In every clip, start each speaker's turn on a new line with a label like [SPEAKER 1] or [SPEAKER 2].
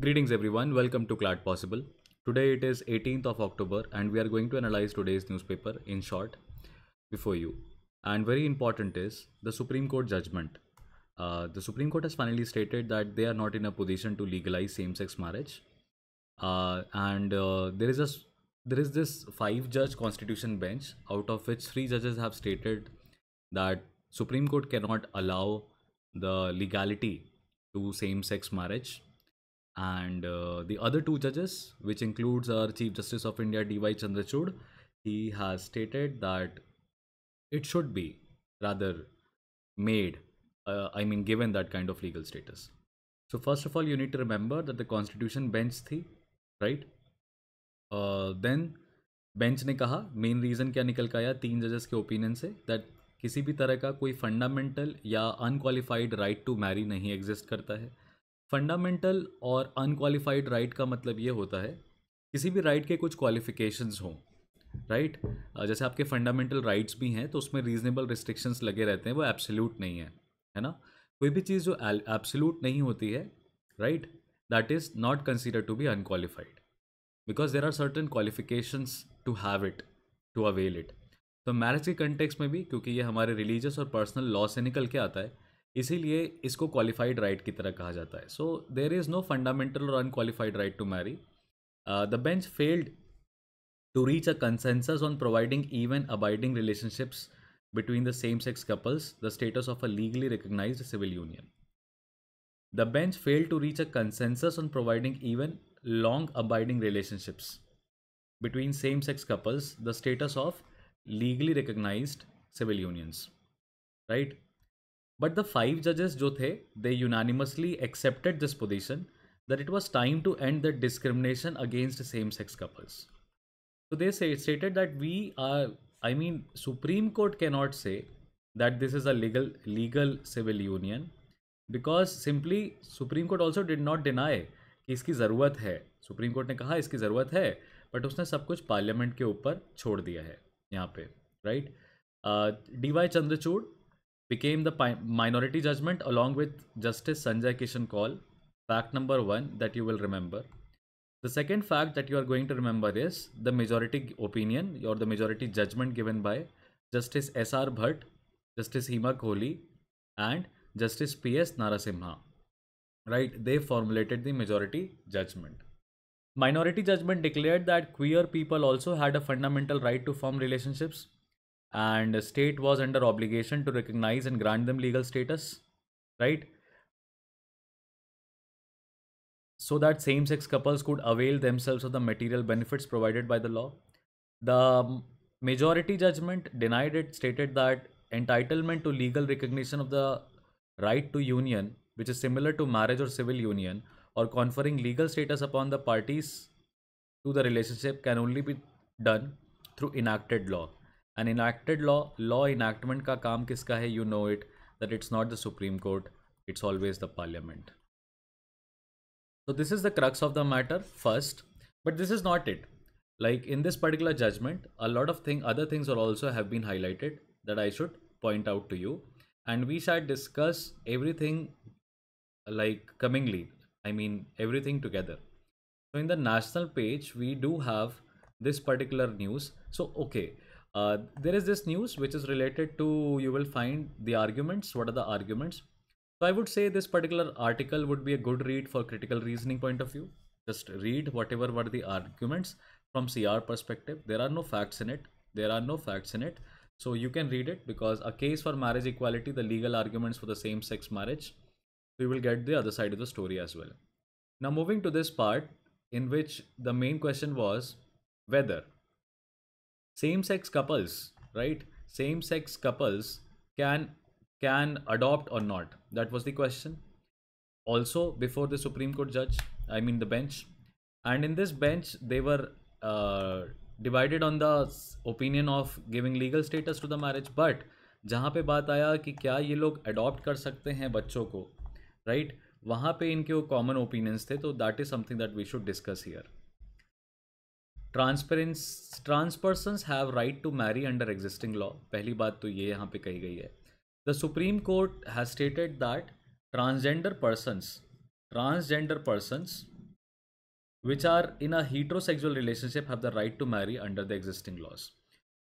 [SPEAKER 1] Greetings everyone, welcome to Cloud Possible. Today it is 18th of October and we are going to analyze today's newspaper in short before you. And very important is the Supreme Court judgment. Uh, the Supreme Court has finally stated that they are not in a position to legalize same-sex marriage. Uh, and uh, there is a there is this five-judge constitution bench out of which three judges have stated that Supreme Court cannot allow the legality to same-sex marriage and uh, the other two judges which includes our chief justice of india dy chandrachud he has stated that it should be rather made uh, i mean given that kind of legal status so first of all you need to remember that the constitution bench thi right uh, then bench ने कहा main reason क्या निकल का आया तीन जजेस के opinion say that किसी भी तरह का कोई फंडामेंटल या अनक्वालिफाइड राइट टू मैरी नहीं एग्जिस्ट करता है फंडामेंटल और अनक्वालिफाइड राइट का मतलब ये होता है किसी भी राइट के कुछ क्वालिफिकेशंस हों राइट जैसे आपके फंडामेंटल राइट्स भी हैं तो उसमें रीजनेबल रिस्ट्रिक्शंस लगे रहते हैं वो एब्सोल्यूट नहीं है है ना कोई भी चीज़ जो एब्सोल्यूट नहीं होती है right that is not consider to be unqualified because there are certain qualifications to have it to avail it तो मैरिज के कंटेक्स में भी क्योंकि ये हमारे रिलीजियस और पर्सनल लॉ से निकल के आता है इसीलिए इसको क्वालिफाइड राइट की तरह कहा जाता है so there is no fundamental और unqualified right to marry the bench failed to reach a consensus on providing even abiding relationships between the same sex couples the status of a legally recognise civil union the bench fail to reach a consensus on providing even long abiding relationships between same sex couples the status of legally recognise civil unions right but the five जजेस जो थे दे unanimously accepted this position that it was time to end the discrimination against same sex couples तो they stated that we are I mean Supreme Court के not say that this is illegal legal legal civil union because simply Supreme Court also did not deny कि इसकी ज़रूरत है supreme court ने कहा इसकी ज़रूरत है बट उसने सब कुछ पार्लियामेंट के ऊपर छोड़ दिया है यहाँ पे right D Y Chandrachud became the minority judgment along with Justice Sanjay Kishan call Fact number one that you will remember. The second fact that you are going to remember is the majority opinion or the majority judgment given by Justice S.R. Bhatt, Justice Hima Kohli, and Justice P.S. Narasimha. Right, they formulated the majority judgment. Minority judgment declared that queer people also had a fundamental right to form relationships and state was under obligation to recognize and grant them legal status, right? So that same sex couples could avail themselves of the material benefits provided by the law. The majority judgment denied it, stated that entitlement to legal recognition of the right to union, which is similar to marriage or civil union, or conferring legal status upon the parties to the relationship can only be done through enacted law enacted law law, enactment enactment का काम किसका You know it that it's not the Supreme Court; it's always the Parliament. so this is the crux of the matter first but this is not it like in this particular judgment a lot of thing other things are also have been highlighted that i should point out to you and we shall discuss everything like comingly i mean everything together so in the national page we do have this particular news so okay uh, there is this news which is related to you will find the arguments. What are the arguments? So I would say this particular article would be a good read for critical reasoning point of view. Just read whatever were the arguments from CR perspective. There are no facts in it. There are no facts in it. So you can read it because a case for marriage equality, the legal arguments for the same sex marriage, we will get the other side of the story as well. Now moving to this part in which the main question was whether same sex couples right same sex couples can can adopt or not that was the question also before the supreme court judge i mean the bench and in this bench they were uh, divided on the opinion of giving legal status to the marriage but जहाँ पे बात आया कि क्या ये लोग adopt कर सकते हैं बच्चों को राइट right? वहाँ पे इनके कॉमन ओपिनियंस थे तो that is something that we should discuss here transparence transpersons have right to marry under existing law पहली बात तो ये यहाँ पे कही गई है the supreme Court has stated that transgender persons transgender persons which are in a heterosexual relationship have the right to marry under the existing laws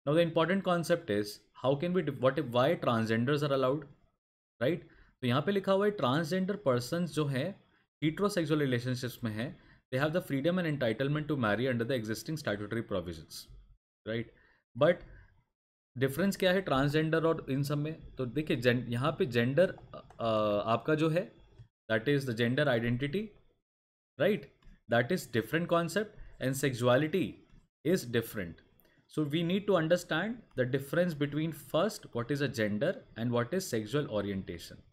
[SPEAKER 1] now the important concept is how can be what why transgender are allowed right तो यहाँ पे लिखा हुआ है transgender persons जो है हीट्रोसेक्सुअल relationships में हैं they have the freedom and entitlement to marry under the existing statutory provisions right but difference क्या है ट्रांसजेंडर और इन सब में तो देखिए जें यहाँ पे जेंडर आपका जो है that is the gender identity right that is different concept and sexuality is different so we need to understand the difference between first what is a gender and what is sexual orientation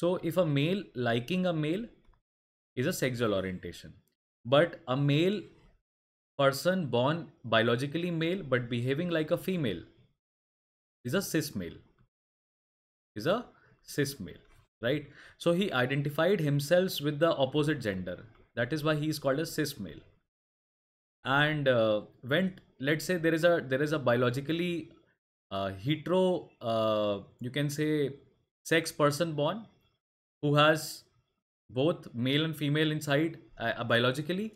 [SPEAKER 1] so if a male liking a male is a sexual orientation. But a male person born biologically male but behaving like a female is a cis male. Is a cis male, right? So he identified himself with the opposite gender. That is why he is called a cis male. And uh, when let's say there is a there is a biologically uh, hetero, uh, you can say, sex person born who has both male and female inside uh, uh, biologically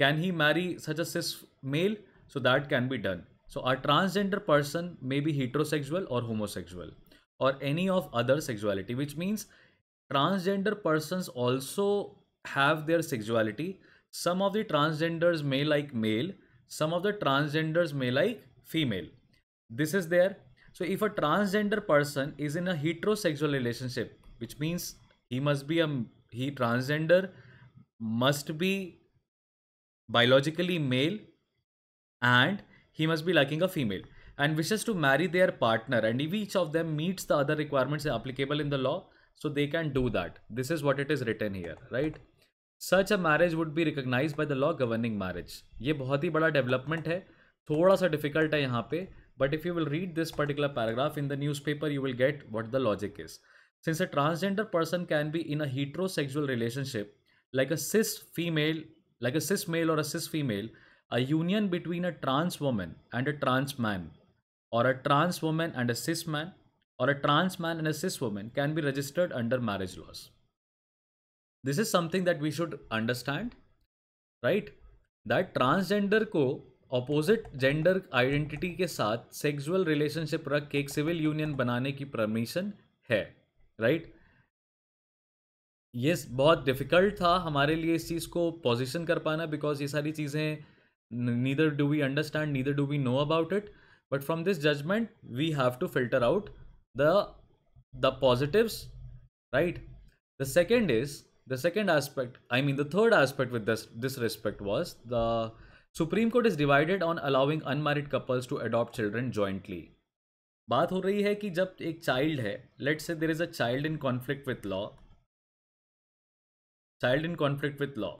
[SPEAKER 1] can he marry such a cis male so that can be done so a transgender person may be heterosexual or homosexual or any of other sexuality which means transgender persons also have their sexuality some of the transgenders may like male some of the transgenders may like female this is there so if a transgender person is in a heterosexual relationship which means he must be a he transgender must be biologically male and he must be lacking a female and wishes to marry their partner and if each of them meets the other requirements applicable in the law so they can do that this is what it is written here right such a marriage would be recognized by the law governing marriage ये बहुत ही बड़ा development है थोड़ा सा difficult है यहाँ पे but if you will read this particular paragraph in the newspaper you will get what the logic is since a transgender person can be in a heterosexual relationship, like a cis female, like a cis male or a cis female, a union between a trans woman and a trans man, or a trans woman and a cis man, or a trans man and a cis woman can be registered under marriage laws. This is something that we should understand, right? That transgender ko opposite gender identity के साथ sexual relationship रख के एक civil union बनाने की permission है right ये बहुत डिफिकल्ट था हमारे लिए इस चीज़ को पोजिशन कर पाना बिकॉज ये सारी चीज़ें neither do we understand neither do we know about it but from this judgement we have to filter out the the positive right the second is the second aspect I mean the third aspect with this respect was the supreme court is divided on allowing unmarried couples to adopt children jointly बात हो रही है कि जब एक child है let say there is a child in conflict with law child in conflict with law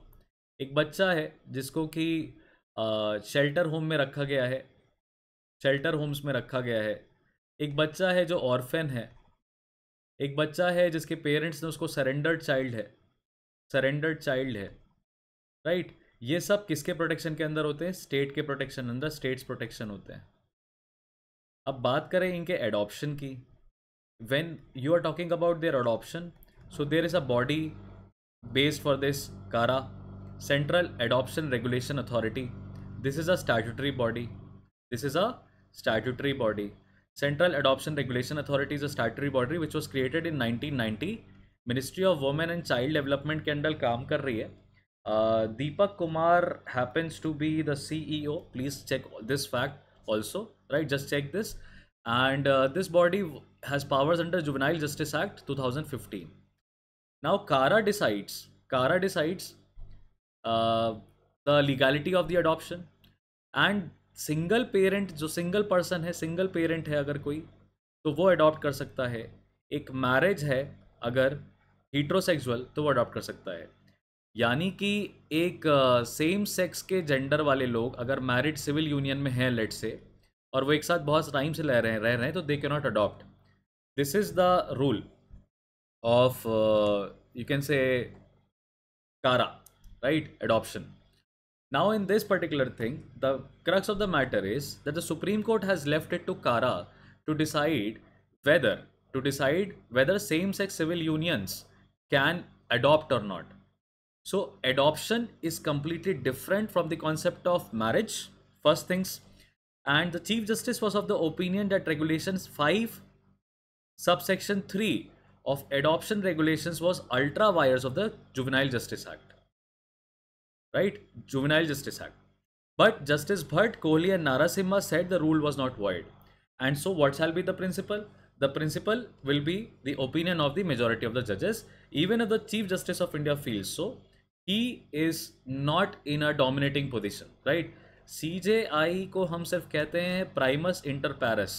[SPEAKER 1] एक बच्चा है जिसको कि शेल्टर होम में रखा गया है शेल्टर होम्स में रखा गया है एक बच्चा है जो ऑर्फेन है एक बच्चा है जिसके पेरेंट्स ने उसको सरेंडर्ड चाइल्ड है सरेंडर्ड चाइल्ड है राइट right? ये सब किसके प्रोटेक्शन के अंदर होते हैं स्टेट के प्रोटेक्शन अंदर स्टेट्स प्रोटेक्शन होते हैं अब बात करें इनके एडोप्शन की when you are talking about their adoption so there is a body based for this CARA central adoption regulation authority this is a statutory body this is a statutory body central adoption regulation authority is a statutory body which was created in nineteen ninety ministry of women and child development के under काम कर रही है Deepak Kumar happens to be the C E O please check this fact also right just check this and uh, this body has powers under juvenile justice act 2015 now kara decides kara decides uh, the legality of the adoption and single parent जो single person है single parent है अगर कोई तो वो adopt कर सकता है एक मैरिज है अगर हीट्रोसेक्सुअल तो वो अडॉप्ट कर सकता है यानी कि एक सेम uh, सेक्स के जेंडर वाले लोग अगर मैरिड सिविल यूनियन में हैं लेट से और वो एक साथ बहुत टाइम से रह रहे हैं रह रहे हैं तो they can not adopt this is the rule right adoption now in this particular thing the crux of the matter is that the supreme court has left it to kara to decide whether to decide whether same sex civil unions can adopt or not so adoption is completely different from the concept of marriage first things and the Chief Justice was of the opinion that regulations 5 subsection 3 of adoption regulations was ultra vires of the Juvenile Justice Act. Right? Juvenile Justice Act. But Justice Bhatt, Kohli and Narasimha said the rule was not void. And so what shall be the principle? The principle will be the opinion of the majority of the judges, even if the Chief Justice of India feels so. He is not in a dominating position, right? C J I को हम सिर्फ कहते हैं प्राइमस इंटर पैरस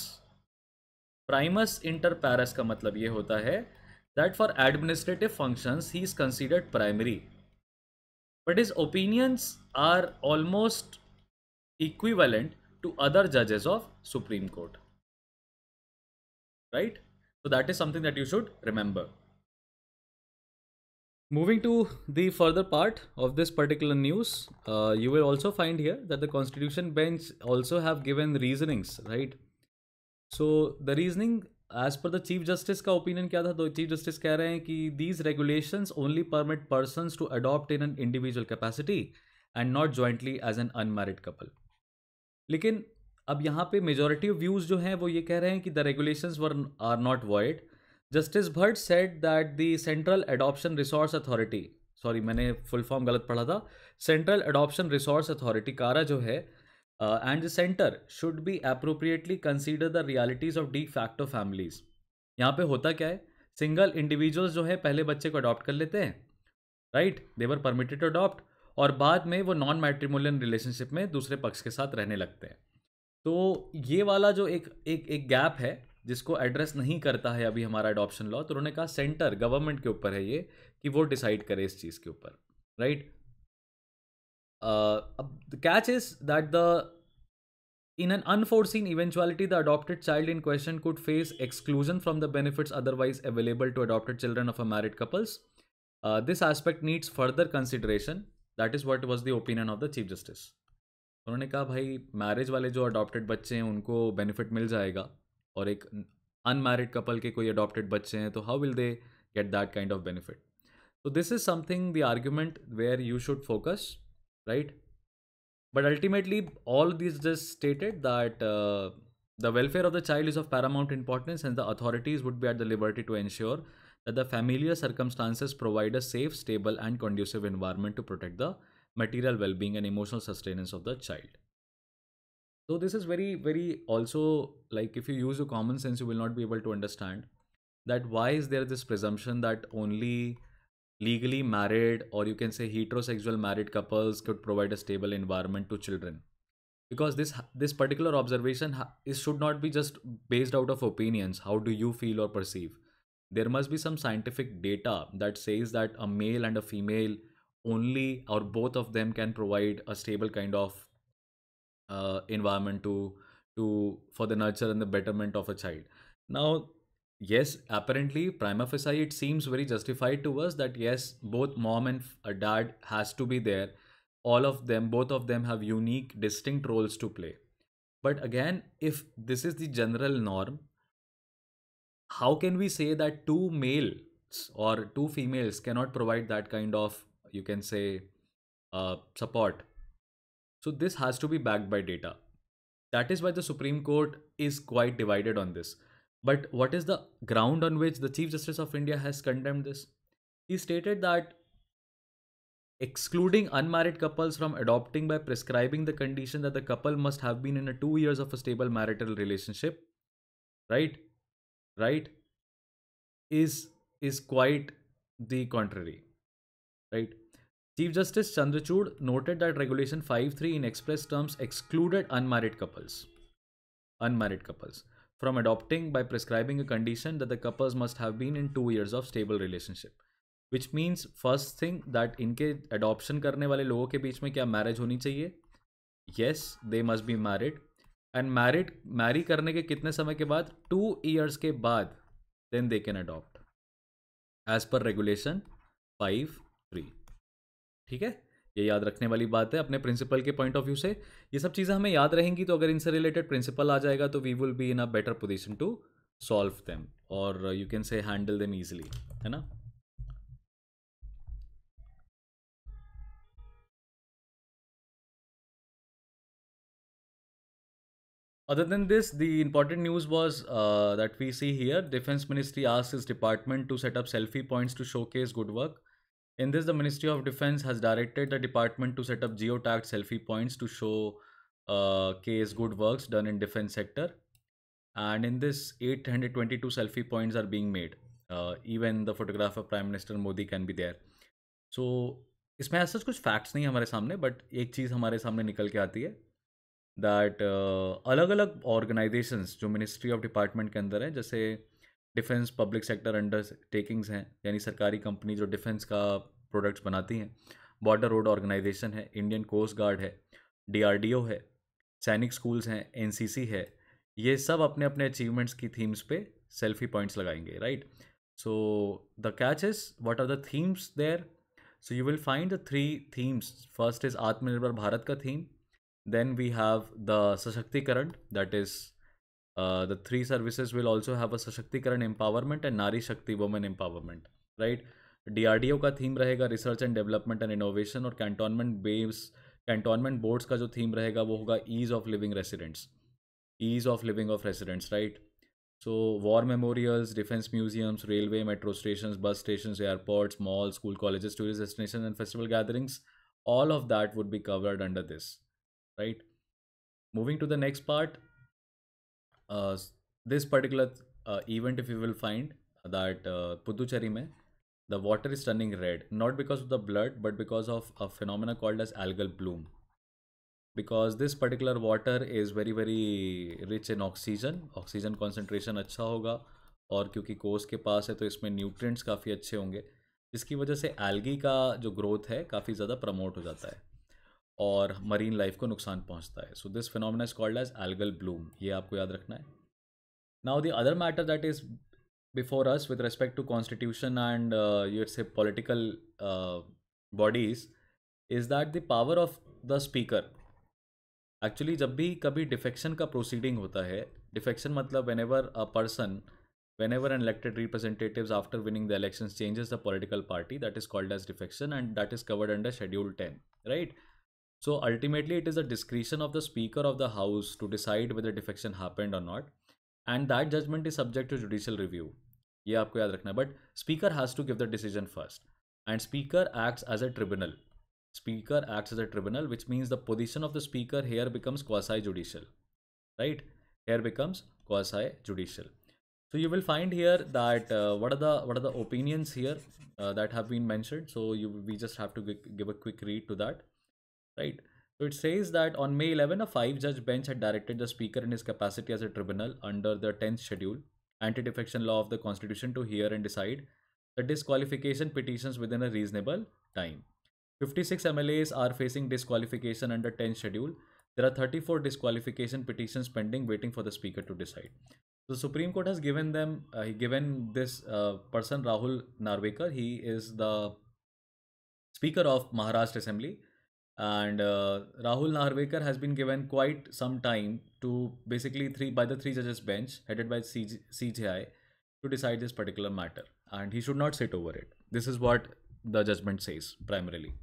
[SPEAKER 1] प्राइमस इंटर पैरस का मतलब ये होता है that for administrative function he is considered primary but his opinions are almost equivalent to other जजेस of supreme court right so that is something that you should remember Moving to the further part of this particular news, uh, you will also find here that the Constitution bench also have given reasonings, right? So the reasoning as per the Chief Justice का opinion क्या था The Chief Justice कह रहे हैं these regulations only permit persons to adopt in an individual capacity and not jointly as an unmarried couple. लेकिन अब यहाँ पे majority of views जो हैं वो ये the regulations were are not void justice Bhat said that the central adoption resource authority sorry मैंने full form गलत पढ़ा था central adoption resource authority CARA जो है and the centre should be appropriately consider the realities of de facto families यहाँ पे होता क्या है सिंगल इंडिविजुअल्स जो है पहले बच्चे को अडॉप्ट कर लेते हैं right they're permitted to adopt और बाद में वो नॉन मैट्रीमोलियन रिलेशनशिप में दूसरे पक्ष के साथ रहने लगते हैं तो ये वाला जो एक एक एक गैप है जिसको एड्रेस नहीं करता है अभी हमारा अडॉप्शन लॉ तो उन्होंने कहा सेंटर गवर्नमेंट के ऊपर है ये कि वो डिसाइड करे इस चीज़ के ऊपर राइट अब the catch is that the in an unforeseen eventuality the adopted child in question could face exclusion from the benefits otherwise available to adopted children of a married couples this aspect needs further consideration that is what was the opinion of the chief justice उन्होंने कहा भाई marriage वाले जो adopted बच्चे हैं उनको benefit मिल जाएगा Or a unmarried couple के कोई adopted बच्चे how will they get that kind of benefit? So this is something the argument where you should focus, right? but ultimately all these just stated that uh, the welfare of the child is of paramount importance and the authorities would be at the liberty to ensure that the familiar circumstances provide a safe stable and conducive environment to protect the material well-being and emotional sustenance of the child so this is very very also like if you use your common sense you will not be able to understand that why is there this presumption that only legally married or you can say heterosexual married couples could provide a stable environment to children because this this particular observation is should not be just based out of opinions how do you feel or perceive there must be some scientific data that says that a male and a female only or both of them can provide a stable kind of uh, environment to to for the nurture and the betterment of a child now yes apparently prima facie it seems very justified to us that yes both mom and uh, dad has to be there all of them both of them have unique distinct roles to play but again if this is the general norm how can we say that two males or two females cannot provide that kind of you can say uh, support so this has to be backed by data. That is why the Supreme Court is quite divided on this. But what is the ground on which the Chief Justice of India has condemned this? He stated that excluding unmarried couples from adopting by prescribing the condition that the couple must have been in a 2 years of a stable marital relationship right right is is quite the contrary right chief justice Chandrachud noted that regulation five three in express terms excluded unmarried couples unmarried couples from adopting by prescribing a condition that the couples must have been in two years of stable relationship which means first thing that इनके adoption करने वाले लोगों के बीच में क्या marriage होनी चाहिए yes they must be married and married marry करने के कितने समय के बाद टू ईयर्स के बाद then they can adopt as per regulation five ठीक है ये याद रखने वाली बात है अपने प्रिंसिपल के पॉइंट ऑफ व्यू से ये सब चीज़ें हमें याद रहेंगी तो अगर इनसे रिलेटेड प्रिंसिपल आ जाएगा तो we will be in a better position to solve them और you can say handle them easily है ना Other than this, the important news was uh, that we see here Defense Ministry asked its department to set up selfie points to showcase good work. In this, the Ministry of Defense has directed the department to set up geo-tagged selfie points to show uh, case good works done in defense sector. And in this, 822 selfie points are being made. Uh, even the photograph of Prime Minister Modi can be there. So इसमें ऐसा कुछ facts नहीं हमारे सामने but एक चीज़ हमारे सामने निकल के आती है दैट अलग अलग ऑर्गेनाइजेशंस जो मिनिस्ट्री ऑफ डिपार्टमेंट के अंदर है जैसे डिफेंस पब्लिक सेक्टर अंडरटेकिंग्स हैं यानी सरकारी कंपनी जो डिफेंस का प्रोडक्ट्स बनाती हैं बॉर्डर रोड ऑर्गेनाइजेशन है इंडियन कोस्ट गार्ड है डी है सैनिक स्कूल्स हैं एन है ये सब अपने अपने अचीवमेंट्स की थीम्स पे सेल्फी पॉइंट्स लगाएंगे right so the catch is what are the themes there so you will find the three themes first is Atmanirbhar Bharat का theme then we have the सशक्तिकरण that is Uh, the three services will also have a Sashaktikran empowerment and Nari Shakti women empowerment, right? DRDO का theme रहेगा research and development and innovation और cantonment base cantonment boards का जो theme रहेगा वो होगा ease of living residents ease of living of residents right so war memorials defence museums railway metro station bus station airports mall school colleges tourist destination and festival gatherings all of that would be covered under this right moving to the next part this particular event if you will find that Puducherry में the water is turning red not because of the blood but because of a phenomena called as algal bloom because this particular water is very very rich in oxygen oxygen concentration अच्छा होगा और क्योंकि कोस के पास है तो इसमें nutrients काफ़ी अच्छे होंगे जिसकी वजह से एल्गी का जो ग्रोथ है काफ़ी ज़्यादा प्रमोट हो जाता है और मरीन लाइफ को नुकसान पहुंचता है so this phenomena is called as algal bloom ये आपको याद रखना है now the other matter that is before us with respect to constitution and your say political bodies is that the power of the speaker actually जब भी कभी defection का proceeding होता है डिफेक्शन मतलब whenever a person ever an elected representative after winning the election changes the political party that is called as defection and that is covered under schedule ten right So ultimately, it is a discretion of the Speaker of the House to decide whether defection happened or not, and that judgment is subject to judicial review. ये आपको याद रखना है but speaker has to give the decision first and speaker acts as a tribunal speaker acts as a tribunal which means the position of the speaker here becomes quasi right here becomes quasi judicial so you will find here that uh, what are the what are the opinions here uh, that have been mentioned so you we just have to give a quick read to that right? So it says that on May 11, a five-judge bench had directed the speaker in his capacity as a tribunal under the 10th schedule, anti-defection law of the constitution to hear and decide the disqualification petitions within a reasonable time. 56 MLAs are facing disqualification under 10th schedule. There are 34 disqualification petitions pending waiting for the speaker to decide. The Supreme Court has given them, uh, given this uh, person Rahul Narvekar, he is the speaker of Maharashtra Assembly and uh, Rahul Narvekar has been given quite some time to basically three by the three judges bench headed by CG, CGI to decide this particular matter and he should not sit over it this is what the judgment says primarily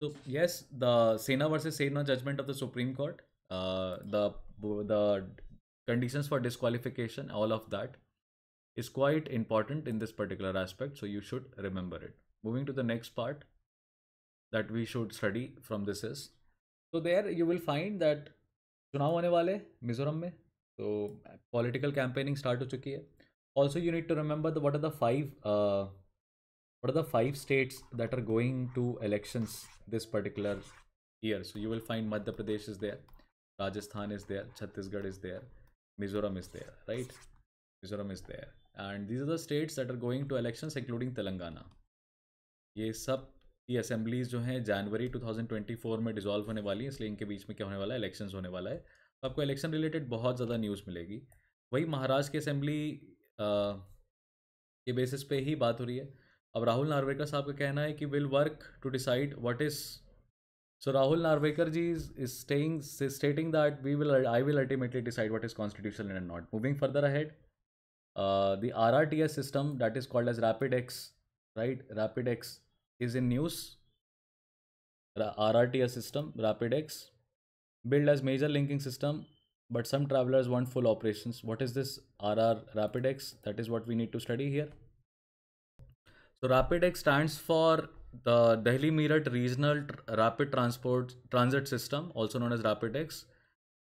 [SPEAKER 1] so yes the Sena versus Sena judgment of the Supreme Court uh, the the conditions for disqualification all of that is quite important in this particular aspect so you should remember it moving to the next part that we should study from this is so there you will find that चुनाव होने वाले मिजोरम में तो political campaigning start हो चुकी है also you need to remember the what are the five what are the five states that are going to elections this particular year so you will find madhya pradesh is there rajasthan is there chhattisgarh is there mizoram is there right mizoram is there and these are the states that are going to elections including telangana ye sab ये assemblies जो हैं जनवरी 2024 में dissolve होने वाली हैं इसलिए इनके बीच में क्या होने वाला है इलेक्शन होने वाला है तो आपको इलेक्शन रिलेटेड बहुत ज़्यादा न्यूज़ मिलेगी वही महाराष्ट्र की असेंबली के बेसिस पे ही बात हो रही है अब राहुल नार्वेकर साहब का कहना है कि will work to decide what is so Rahul Narwekar ji is staying stating that we will I will ultimately decide what is constitution and not moving further ahead the R R T S system that is called as rapid X right rapid X is in use. RRTS system, RapidX, built as major linking system, but some travelers want full operations. What is this RR RapidX? That is what we need to study here. So RapidX stands for the Delhi Meerut Regional Rapid Transport Transit System, also known as RapidX,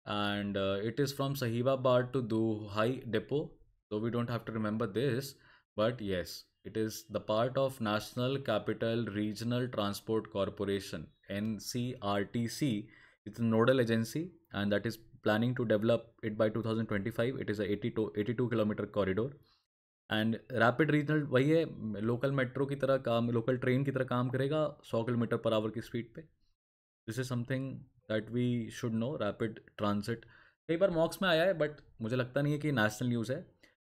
[SPEAKER 1] and uh, it is from Sahibabad to Duhai Depot. So we don't have to remember this, but yes, It is the part of National Capital Regional Transport Corporation NCRTC. It's a nodal agency and that is planning to develop it by 2025. It is a 82 82 kilometre corridor and rapid regional वही है local metro की तरह काम local train की तरह काम करेगा सौ किलोमीटर पर आवर की स्पीड पे this is something that we should know rapid transit कई बार मॉक्स में आया है बट मुझे लगता नहीं है कि नेशनल न्यूज़ है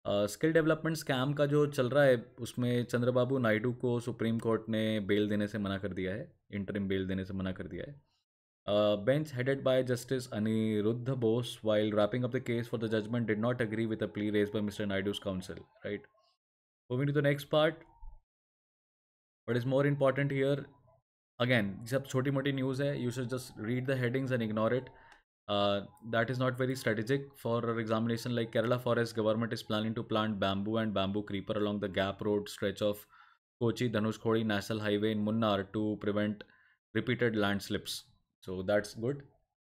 [SPEAKER 1] स्किल डेवलपमेंट स्कैम का जो चल रहा है उसमें चंद्रबाबू नायडू को सुप्रीम कोर्ट ने बेल देने से मना कर दिया है इंटरिम बेल देने से मना कर दिया है bench headed by justice Aniruddha Bose while wrapping up the case for the judgement did not agree with a plea raised by mister Naidu's counsel right moving to the next part what is more important here again सब छोटी मोटी news है you should just read the headings and ignore it Uh, that is not very strategic for examination like kerala forest government is planning to plant bamboo and bamboo creeper along the gap road stretch of kochi dhanushkodi national highway in munnar to prevent repeated landslips so that's good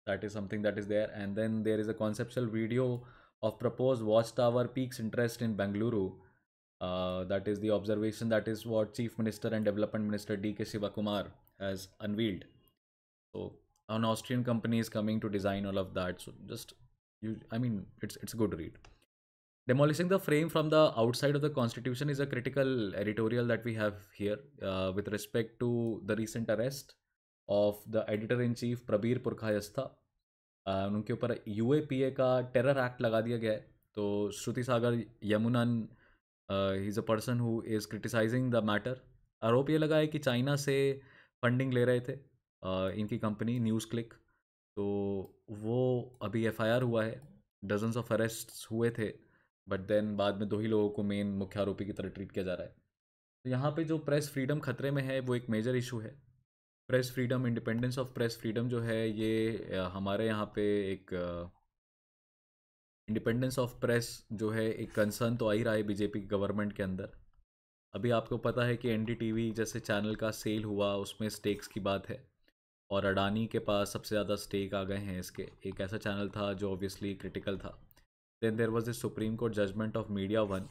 [SPEAKER 1] that is something that is there and then there is a conceptual video of proposed watchtower peaks interest in bengaluru uh, that is the observation that is what chief minister and development minister dk shivakumar has unveiled so an Austrian company is coming to design all of that. So just you, I mean, it's it's a good read. Demolishing the frame from the outside of the constitution is a critical editorial that we have here uh, with respect to the recent arrest of the editor in chief prabir purkhayastha uh, उनके ऊपर you का terror act लगा दिया गया है तो Shruti Sagar Yamunan is a person who is criticising the matter आरोप ये लगा है कि चाइना से फंडिंग ले रहे थे इनकी कंपनी न्यूज़ क्लिक तो वो अभी एफआईआर हुआ है डजन्स ऑफ अरेस्ट हुए थे बट देन बाद में दो ही लोगों को मेन मुख्य आरोपी की तरह ट्रीट किया जा रहा है तो यहाँ पे जो प्रेस फ्रीडम खतरे में है वो एक मेजर इशू है press freedom independence of press freedom जो है ये हमारे यहाँ पे एक इंडिपेंडेंस ऑफ प्रेस जो है एक कंसर्न तो आ ही रहा है बीजेपी गवर्नमेंट के अंदर अभी आपको पता है कि एन जैसे चैनल का सेल हुआ उसमें स्टेक्स की बात है और अडानी के पास सबसे ज़्यादा स्टेक आ गए हैं इसके एक ऐसा चैनल था जो ऑब्वियसली क्रिटिकल था then there was a supreme court judgement of media one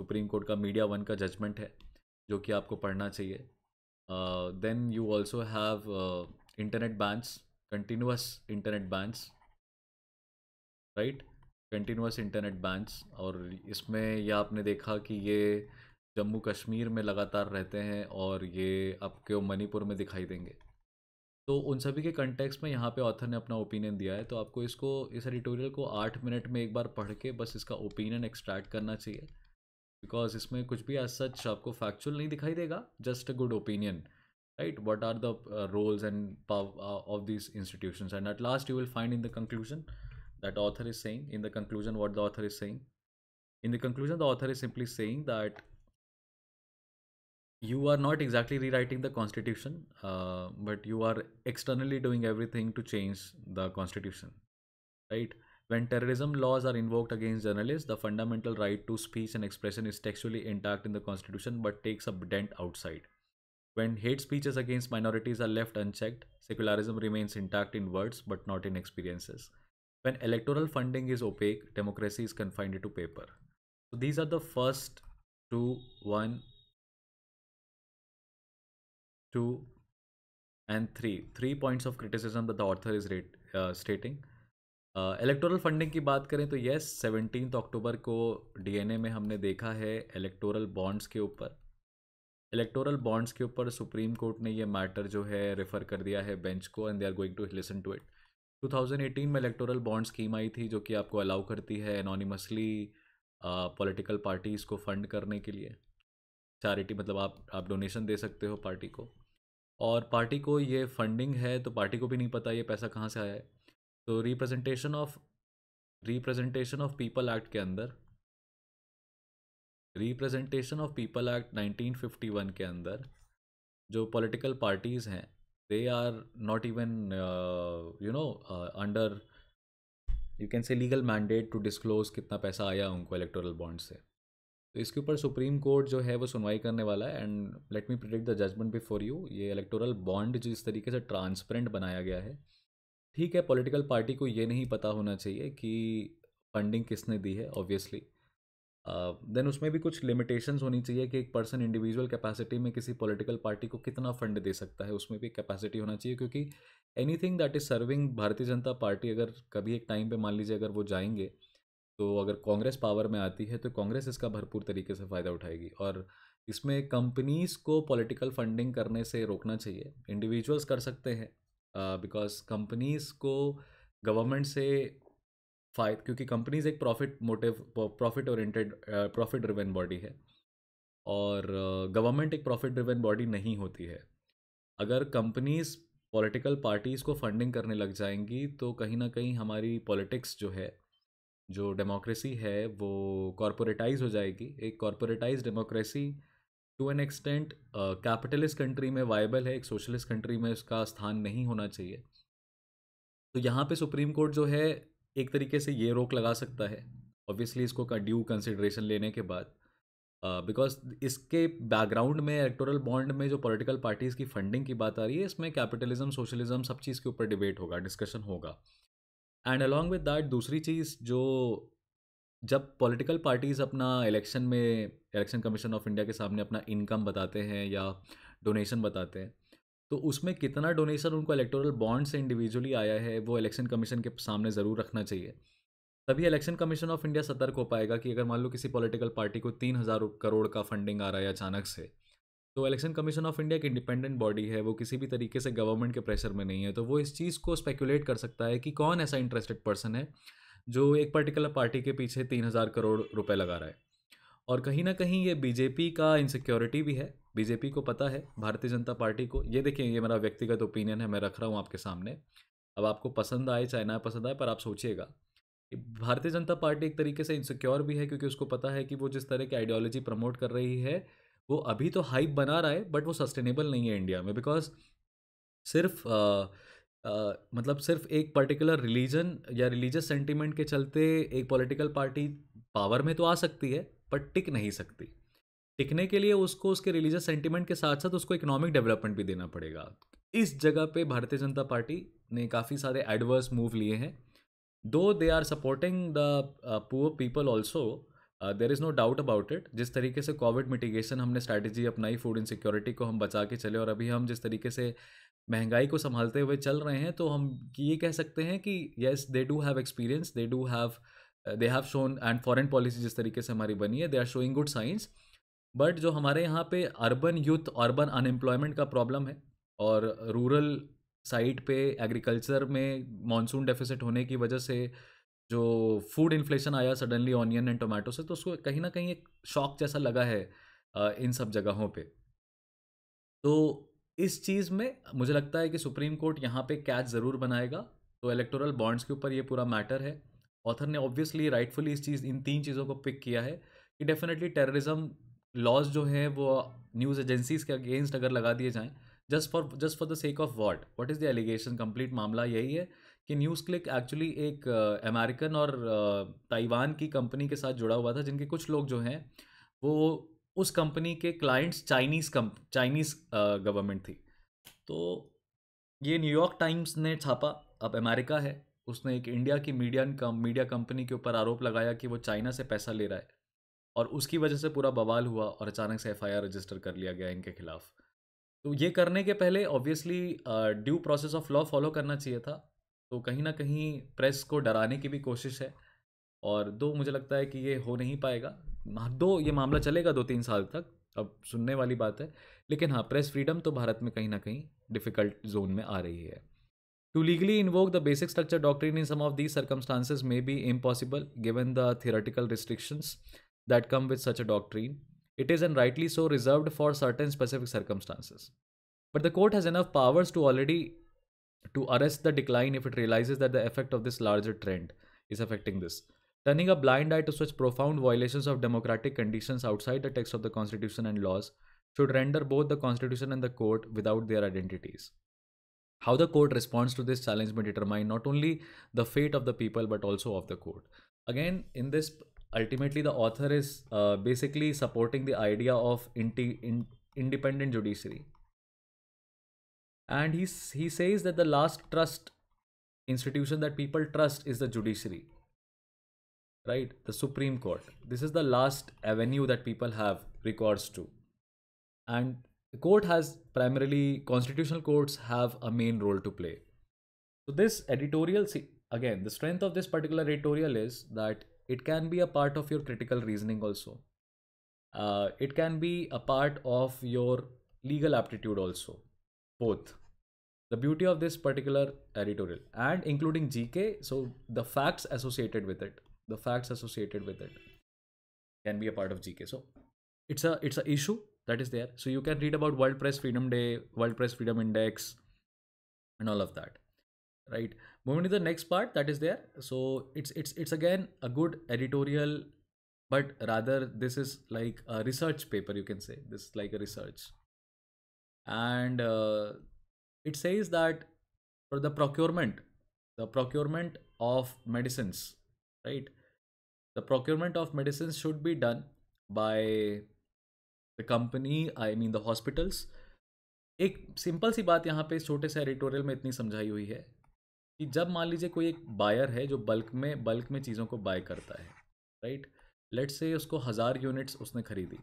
[SPEAKER 1] supreme court का मीडिया वन का जजमेंट है जो कि आपको पढ़ना चाहिए then you also have internet bans continuous internet bans right continuous internet bans और इसमें यह आपने देखा कि ये जम्मू कश्मीर में लगातार रहते हैं और ये आपके मणिपुर में दिखाई देंगे तो उन सभी के कंटेक्स में यहाँ पे ऑथर ने अपना ओपिनियन दिया है तो आपको इसको इस एडिटोरियल को आठ मिनट में एक बार पढ़ के बस इसका ओपिनियन एक्सट्रैक्ट करना चाहिए बिकॉज इसमें कुछ भी एज सच आपको फैक्चुअल नहीं दिखाई देगा just a good opinion right what are the roles and of this institution and at last you will find in the conclusion that author is saying in the conclusion what the author is saying in the conclusion the author is simply saying that you are not exactly rewriting the constitution uh, but you are externally doing everything to change the constitution right when terrorism laws are invoked against journalists the fundamental right to speech and expression is textually intact in the constitution but takes a dent outside when hate speeches against minorities are left unchecked secularism remains intact in words but not in experiences when electoral funding is opaque democracy is confined to paper so these are the first two one two, and three. Three points of criticism that the author is rate, uh, stating. Electoral uh, funding की बात करें तो yes seventeen October को DNA में हमने देखा है electoral bonds के ऊपर इलेक्टोरल बॉन्ड्स के ऊपर सुप्रीम कोर्ट ने ये मैटर जो है रेफ़र कर दिया है बेंच को and they are going to listen to it 2018 में इलेक्टोरल बॉन्ड स्कीम आई थी जो कि आपको अलाउ करती है एनोनिमसली पॉलिटिकल पार्टीज़ को फंड करने के लिए चैरिटी मतलब आप आप डोनेशन दे सकते हो पार्टी को और पार्टी को ये फंडिंग है तो पार्टी को भी नहीं पता ये पैसा कहाँ से आया है तो representation of representation of people act के अंदर रिप्रेजेंटेशन ऑफ पीपल एक्ट 1951 के अंदर जो पॉलिटिकल पार्टीज़ हैं they are not even you know under you can say legal mandate to disclose कितना पैसा आया उनको इलेक्टोरल बॉन्ड से तो इसके ऊपर सुप्रीम कोर्ट जो है वो सुनवाई करने वाला है and let me predict the judgement before you ये इलेक्टोरल बॉन्ड जिस तरीके से ट्रांसपेरेंट बनाया गया है ठीक है पॉलिटिकल पार्टी को ये नहीं पता होना चाहिए कि फंडिंग किसने दी है ऑब्वियसली देन uh, उसमें भी कुछ लिमिटेशंस होनी चाहिए कि एक पर्सन इंडिविजुअल कैपेसिटी में किसी पॉलिटिकल पार्टी को कितना फंड दे सकता है उसमें भी कैपेसिटी होना चाहिए क्योंकि एनीथिंग दैट इज़ सर्विंग भारतीय जनता पार्टी अगर कभी एक टाइम पे मान लीजिए अगर वो जाएंगे तो अगर कांग्रेस पावर में आती है तो कांग्रेस इसका भरपूर तरीके से फ़ायदा उठाएगी और इसमें कंपनीज को पॉलिटिकल फंडिंग करने से रोकना चाहिए इंडिविजुअल्स कर सकते हैं बिकॉज कंपनीज को गवर्नमेंट से फायद क्योंकि कंपनीज एक profit motive profit oriented profit driven body है और गवर्नमेंट uh, एक प्रॉफिट ड्रिवेन बॉडी नहीं होती है अगर कंपनीज पॉलिटिकल पार्टीज़ को फंडिंग करने लग जाएंगी तो कहीं ना कहीं हमारी पॉलिटिक्स जो है जो डेमोक्रेसी है वो कॉरपोरेटाइज हो जाएगी एक corporatise democracy to an extent capitalist country में वायबल है एक सोशलिस्ट कंट्री में उसका स्थान नहीं होना चाहिए तो यहाँ पे सुप्रीम कोर्ट जो है एक तरीके से ये रोक लगा सकता है ऑब्वियसली इसको ड्यू कंसिड्रेशन लेने के बाद बिकॉज uh, इसके बैकग्राउंड में इलेक्टोरल बॉन्ड में जो पॉलिटिकल पार्टीज़ की फंडिंग की बात आ रही है इसमें कैपिटलिज्म सोशलिज्म सब चीज़ के ऊपर डिबेट होगा डिस्कशन होगा एंड अलॉन्ग विद दैट दूसरी चीज़ जो जब पॉलिटिकल पार्टीज़ अपना इलेक्शन में इलेक्शन कमीशन ऑफ इंडिया के सामने अपना इनकम बताते हैं या डोनेशन बताते हैं तो उसमें कितना डोनेशन उनको इलेक्टोरल बॉन्ड से इंडिविजुअली आया है वो इलेक्शन कमीशन के सामने ज़रूर रखना चाहिए तभी इलेक्शन कमीशन ऑफ इंडिया सतर्क हो पाएगा कि अगर मान लो किसी पॉलिटिकल पार्टी को तीन हज़ार करोड़ का फंडिंग आ रहा है अचानक से तो इलेक्शन कमीशन ऑफ इंडिया एक इंडिपेंडेंट बॉडी है वो किसी भी तरीके से गवर्नमेंट के प्रेशर में नहीं है तो वो इस चीज़ को स्पेकुलेट कर सकता है कि कौन ऐसा इंटरेस्टेड पर्सन है जो एक पर्टिकुलर पार्टी के पीछे तीन हज़ार करोड़ रुपए लगा रहा है और कहीं ना कहीं ये बीजेपी का इनसिक्योरिटी भी है बीजेपी को पता है भारतीय जनता पार्टी को ये देखिए ये मेरा व्यक्तिगत ओपिनियन है मैं रख रहा हूँ आपके सामने अब आपको पसंद आए चाहे ना पसंद आए पर आप सोचिएगा भारतीय जनता पार्टी एक तरीके से इनसिक्योर भी है क्योंकि उसको पता है कि वो जिस तरह की आइडियोलॉजी प्रमोट कर रही है वो अभी तो हाइप बना रहा है बट वो सस्टेनेबल नहीं है इंडिया में बिकॉज सिर्फ आ, आ, मतलब सिर्फ एक पर्टिकुलर रिलीजन या रिलीजियस सेंटिमेंट के चलते एक पॉलिटिकल पार्टी पावर में तो आ सकती है बट टिक नहीं सकती टिकने के लिए उसको उसके रिलीजियस सेंटिमेंट के साथ साथ उसको इकोनॉमिक डेवलपमेंट भी देना पड़ेगा इस जगह पे भारतीय जनता पार्टी ने काफ़ी सारे एडवर्स मूव लिए हैं though they are supporting the poor people also there is no doubt about it जिस तरीके से कोविड मिटिगेशन हमने स्ट्रैटेजी अपनाई फूड इनसिक्योरिटी को हम बचा के चले और अभी हम जिस तरीके से महंगाई को संभालते हुए चल रहे हैं तो हम ये कह सकते हैं कि yes they do have experience they do have they have shown and foreign policy जिस तरीके से हमारी बनी है they are showing good signs but जो हमारे यहाँ पे अर्बन यूथ अर्बन अनएम्प्लॉयमेंट का प्रॉब्लम है और रूरल साइड पे एग्रीकल्चर में मानसून डेफिसिट होने की वजह से जो फूड इन्फ्लेशन आया सडनली ऑनियन एंड टोमेटो से तो उसको कहीं ना कहीं एक शॉक जैसा लगा है इन सब जगहों पे तो इस चीज़ में मुझे लगता है कि सुप्रीम कोर्ट यहाँ पे कैच ज़रूर बनाएगा तो इलेक्टोरल बॉन्ड्स के ऊपर ये पूरा मैटर है ऑथर ने ऑब्वियसली राइटफुली इस चीज़ इन तीन चीज़ों को पिक किया है कि डेफिनेटली टेररिज्म लॉज जो है वो न्यूज़ एजेंसीज के अगेंस्ट अगर लगा दिए जाएँ just for just for the sake of what what is the allegation complete मामला यही है कि न्यूज़ क्लिक एक्चुअली एक अमेरिकन uh, और ताइवान uh, की कंपनी के साथ जुड़ा हुआ था जिनके कुछ लोग जो हैं वो उस कंपनी के clients Chinese cum Chinese government थी तो ये न्यूयॉर्क टाइम्स ने छापा अब अमेरिका है उसने एक इंडिया की मीडिया कम, मीडिया कंपनी के ऊपर आरोप लगाया कि वो चाइना से पैसा ले रहा है और उसकी वजह से पूरा बवाल हुआ और अचानक से एफआईआर रजिस्टर कर लिया गया इनके खिलाफ तो ये करने के पहले obviously due process of law follow करना चाहिए था तो कहीं ना कहीं प्रेस को डराने की भी कोशिश है और दो मुझे लगता है कि ये हो नहीं पाएगा हाँ, दो ये मामला चलेगा दो तीन साल तक अब सुनने वाली बात है लेकिन हाँ प्रेस फ्रीडम तो भारत में कहीं ना कहीं डिफिकल्ट जोन में आ रही है to legally invoke the basic structure doctrine in some of these circumstances may be impossible given the theoretical restrictions that come with such a doctrine it is and rightly so reserve for certain specific circumstances but the court has enough powers to already to arrest the decline if it realizes that the effect of this larger trend is affecting this. Turning a blind eye to such profound violations of democratic conditions outside the text of the Constitution and laws should render both the Constitution and the court without their identities. How the court responds to this challenge may determine not only the fate of the people but also of the court. Again, in this, ultimately, the author is uh, basically supporting the idea of in independent judiciary and he he says that the last trust institution that people trust is the judiciary right the supreme court this is the last avenue that people have recourse to and the court has primarily constitutional courts have a main role to play so this editorial see again the strength of this particular editorial is that it can be a part of your critical reasoning also uh, it can be a part of your legal aptitude also both the beauty of this particular editorial and including GK, so the facts associated with it, the facts associated with it can be a part of GK. So it's a it's a issue that is there. So you can read about World Press Freedom Day, World Press Freedom Index, and all of that. Right. Moving to the next part that is there. So it's it's it's again a good editorial, but rather this is like a research paper you can say. This is like a research and uh, it says that for the procurement the procurement of medicines right the procurement of medicines should be done by the company i mean the hospitals एक simple सी बात यहाँ पे इस छोटे से editorial में इतनी समझाई हुई है कि जब मान लीजिए कोई एक बायर है जो बल्क में बल्क में चीज़ों को बाय करता है राइट लेट्स से उसको हज़ार यूनिट्स उसने खरीदी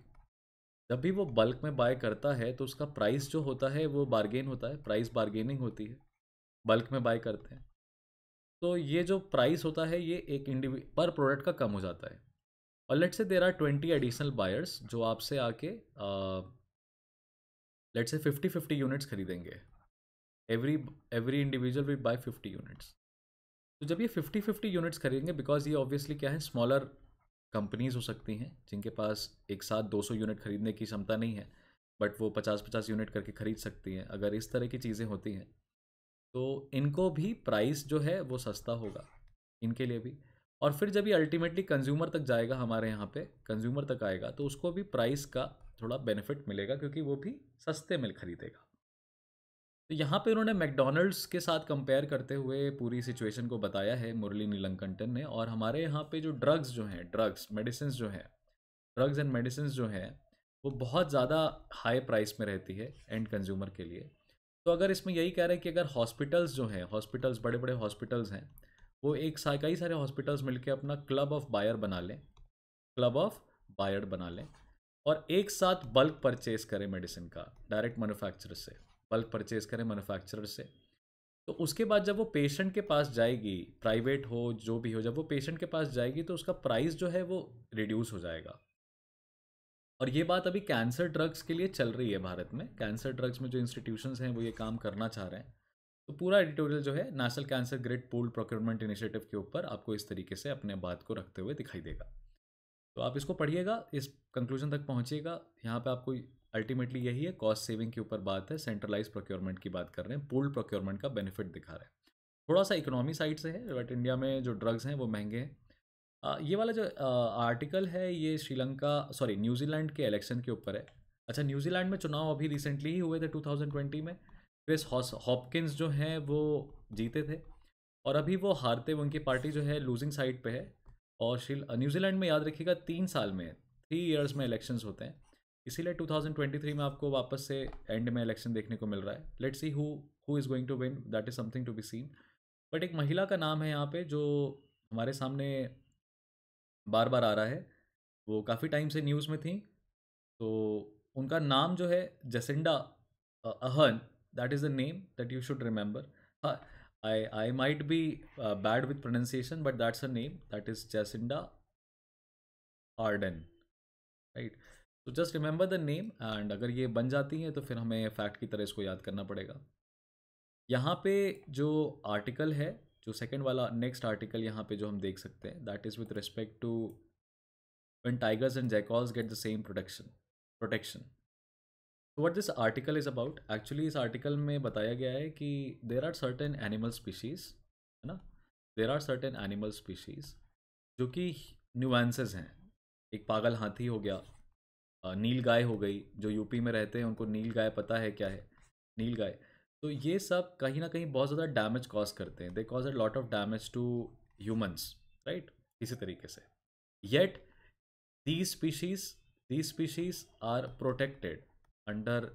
[SPEAKER 1] जब भी वो बल्क में बाय करता है तो उसका प्राइस जो होता है वो बार्गेन होता है प्राइस बार्गेनिंग होती है बल्क में बाय करते हैं तो ये जो प्राइस होता है ये एक इंडिवि पर प्रोडक्ट का कम हो जाता है और let's say there are twenty additional buyers जो आपसे आके let's say fifty fifty units खरीदेंगे every every individual will buy fifty units तो जब ये फिफ्टी फिफ्टी यूनिट्स खरीदेंगे बिकॉज ये ऑब्वियसली क्या है स्मॉलर कंपनीज हो सकती हैं जिनके पास एक साथ 200 यूनिट खरीदने की क्षमता नहीं है बट वो 50-50 यूनिट करके खरीद सकती हैं अगर इस तरह की चीज़ें होती हैं तो इनको भी प्राइस जो है वो सस्ता होगा इनके लिए भी और फिर जब ये अल्टीमेटली कंज्यूमर तक जाएगा हमारे यहाँ पे कंज्यूमर तक आएगा तो उसको भी प्राइस का थोड़ा बेनिफिट मिलेगा क्योंकि वो भी सस्ते में खरीदेगा तो यहाँ पे उन्होंने मैकडोनल्ड्स के साथ कंपेयर करते हुए पूरी सिचुएशन को बताया है मुरली नीलंकंटन ने और हमारे यहाँ पे जो ड्रग्स जो हैं ड्रग्स मेडिसिन जो हैं ड्रग्स एंड मेडिसिन जो हैं वो बहुत ज़्यादा हाई प्राइस में रहती है एंड कंज्यूमर के लिए तो अगर इसमें यही कह रहे हैं कि अगर हॉस्पिटल्स जो हैं हॉस्पिटल्स बड़े बड़े हॉस्पिटल्स हैं वो एक सा कई सारे हॉस्पिटल्स मिलकर अपना क्लब ऑफ बायर बना लें क्लब ऑफ बायर बना लें और एक साथ बल्क परचेज करें मेडिसिन का डायरेक्ट मैनुफैक्चर से बल्क परचेज करें मैनुफैक्चर से तो उसके बाद जब वो पेशेंट के पास जाएगी प्राइवेट हो जो भी हो जब वो पेशेंट के पास जाएगी तो उसका प्राइस जो है वो रिड्यूस हो जाएगा और ये बात अभी कैंसर ड्रग्स के लिए चल रही है भारत में कैंसर ड्रग्स में जो इंस्टीट्यूशंस हैं वो ये काम करना चाह रहे हैं तो पूरा एडिटोरियल जो है national cancer grid pool procurement initiative के ऊपर आपको इस तरीके से अपने बात को रखते हुए दिखाई देगा तो आप इसको पढ़िएगा इस कंक्लूजन तक पहुँचिएगा यहाँ पर आपको अल्टीमेटली यही है कॉस्ट सेविंग के ऊपर बात है सेंट्रलाइज प्रोक्योरमेंट की बात कर रहे हैं पूल्ड प्रोक्योरमेंट का बेनिफिट दिखा रहे हैं थोड़ा सा इकोनॉमी साइड से है बट इंडिया में जो ड्रग्स हैं वो महंगे हैं ये वाला जो आर्टिकल है ये श्रीलंका सॉरी न्यूजीलैंड के इलेक्शन के ऊपर है अच्छा न्यूजीलैंड में चुनाव अभी रिसेंटली ही हुए थे 2020 में क्रिस हॉपकिंस जो हैं वो जीते थे और अभी वो हारते हुए उनकी पार्टी जो है लूजिंग साइड पे है और श्री न्यूजीलैंड में याद रखिएगा तीन साल में थ्री ईयर्स में इलेक्शंस होते हैं इसीलिए 2023 में आपको वापस से एंड में इलेक्शन देखने को मिल रहा है let's see who is going to win that is something to be seen but एक महिला का नाम है यहाँ पे जो हमारे सामने बार बार आ रहा है वो काफ़ी टाइम से न्यूज़ में थी तो उनका नाम जो है Jacinda uh that is the name that you should remember हाँ I I might be bad with pronunciation but that's a name that is Jacinda Ardern right तो just remember the name and अगर ये बन जाती हैं तो फिर हमें फैक्ट की तरह इसको याद करना पड़ेगा यहाँ पे जो आर्टिकल है जो सेकंड वाला नेक्स्ट आर्टिकल यहाँ पे जो हम देख सकते हैं that is with respect to one tigers and jackals get the same protection protection तो what this article is about actually इस आर्टिकल में बताया गया है कि there are certain animal species है ना there are certain animal species जो कि न्यूएंसेज हैं एक पागल हाथी हो गया नील गाय हो गई जो यूपी में रहते हैं उनको नील गाय पता है क्या है नील गाय तो ये सब कहीं ना कहीं बहुत ज़्यादा डैमेज कॉज करते हैं they cause a lot of damage to humans right इसी तरीके से yet the species the species are protected under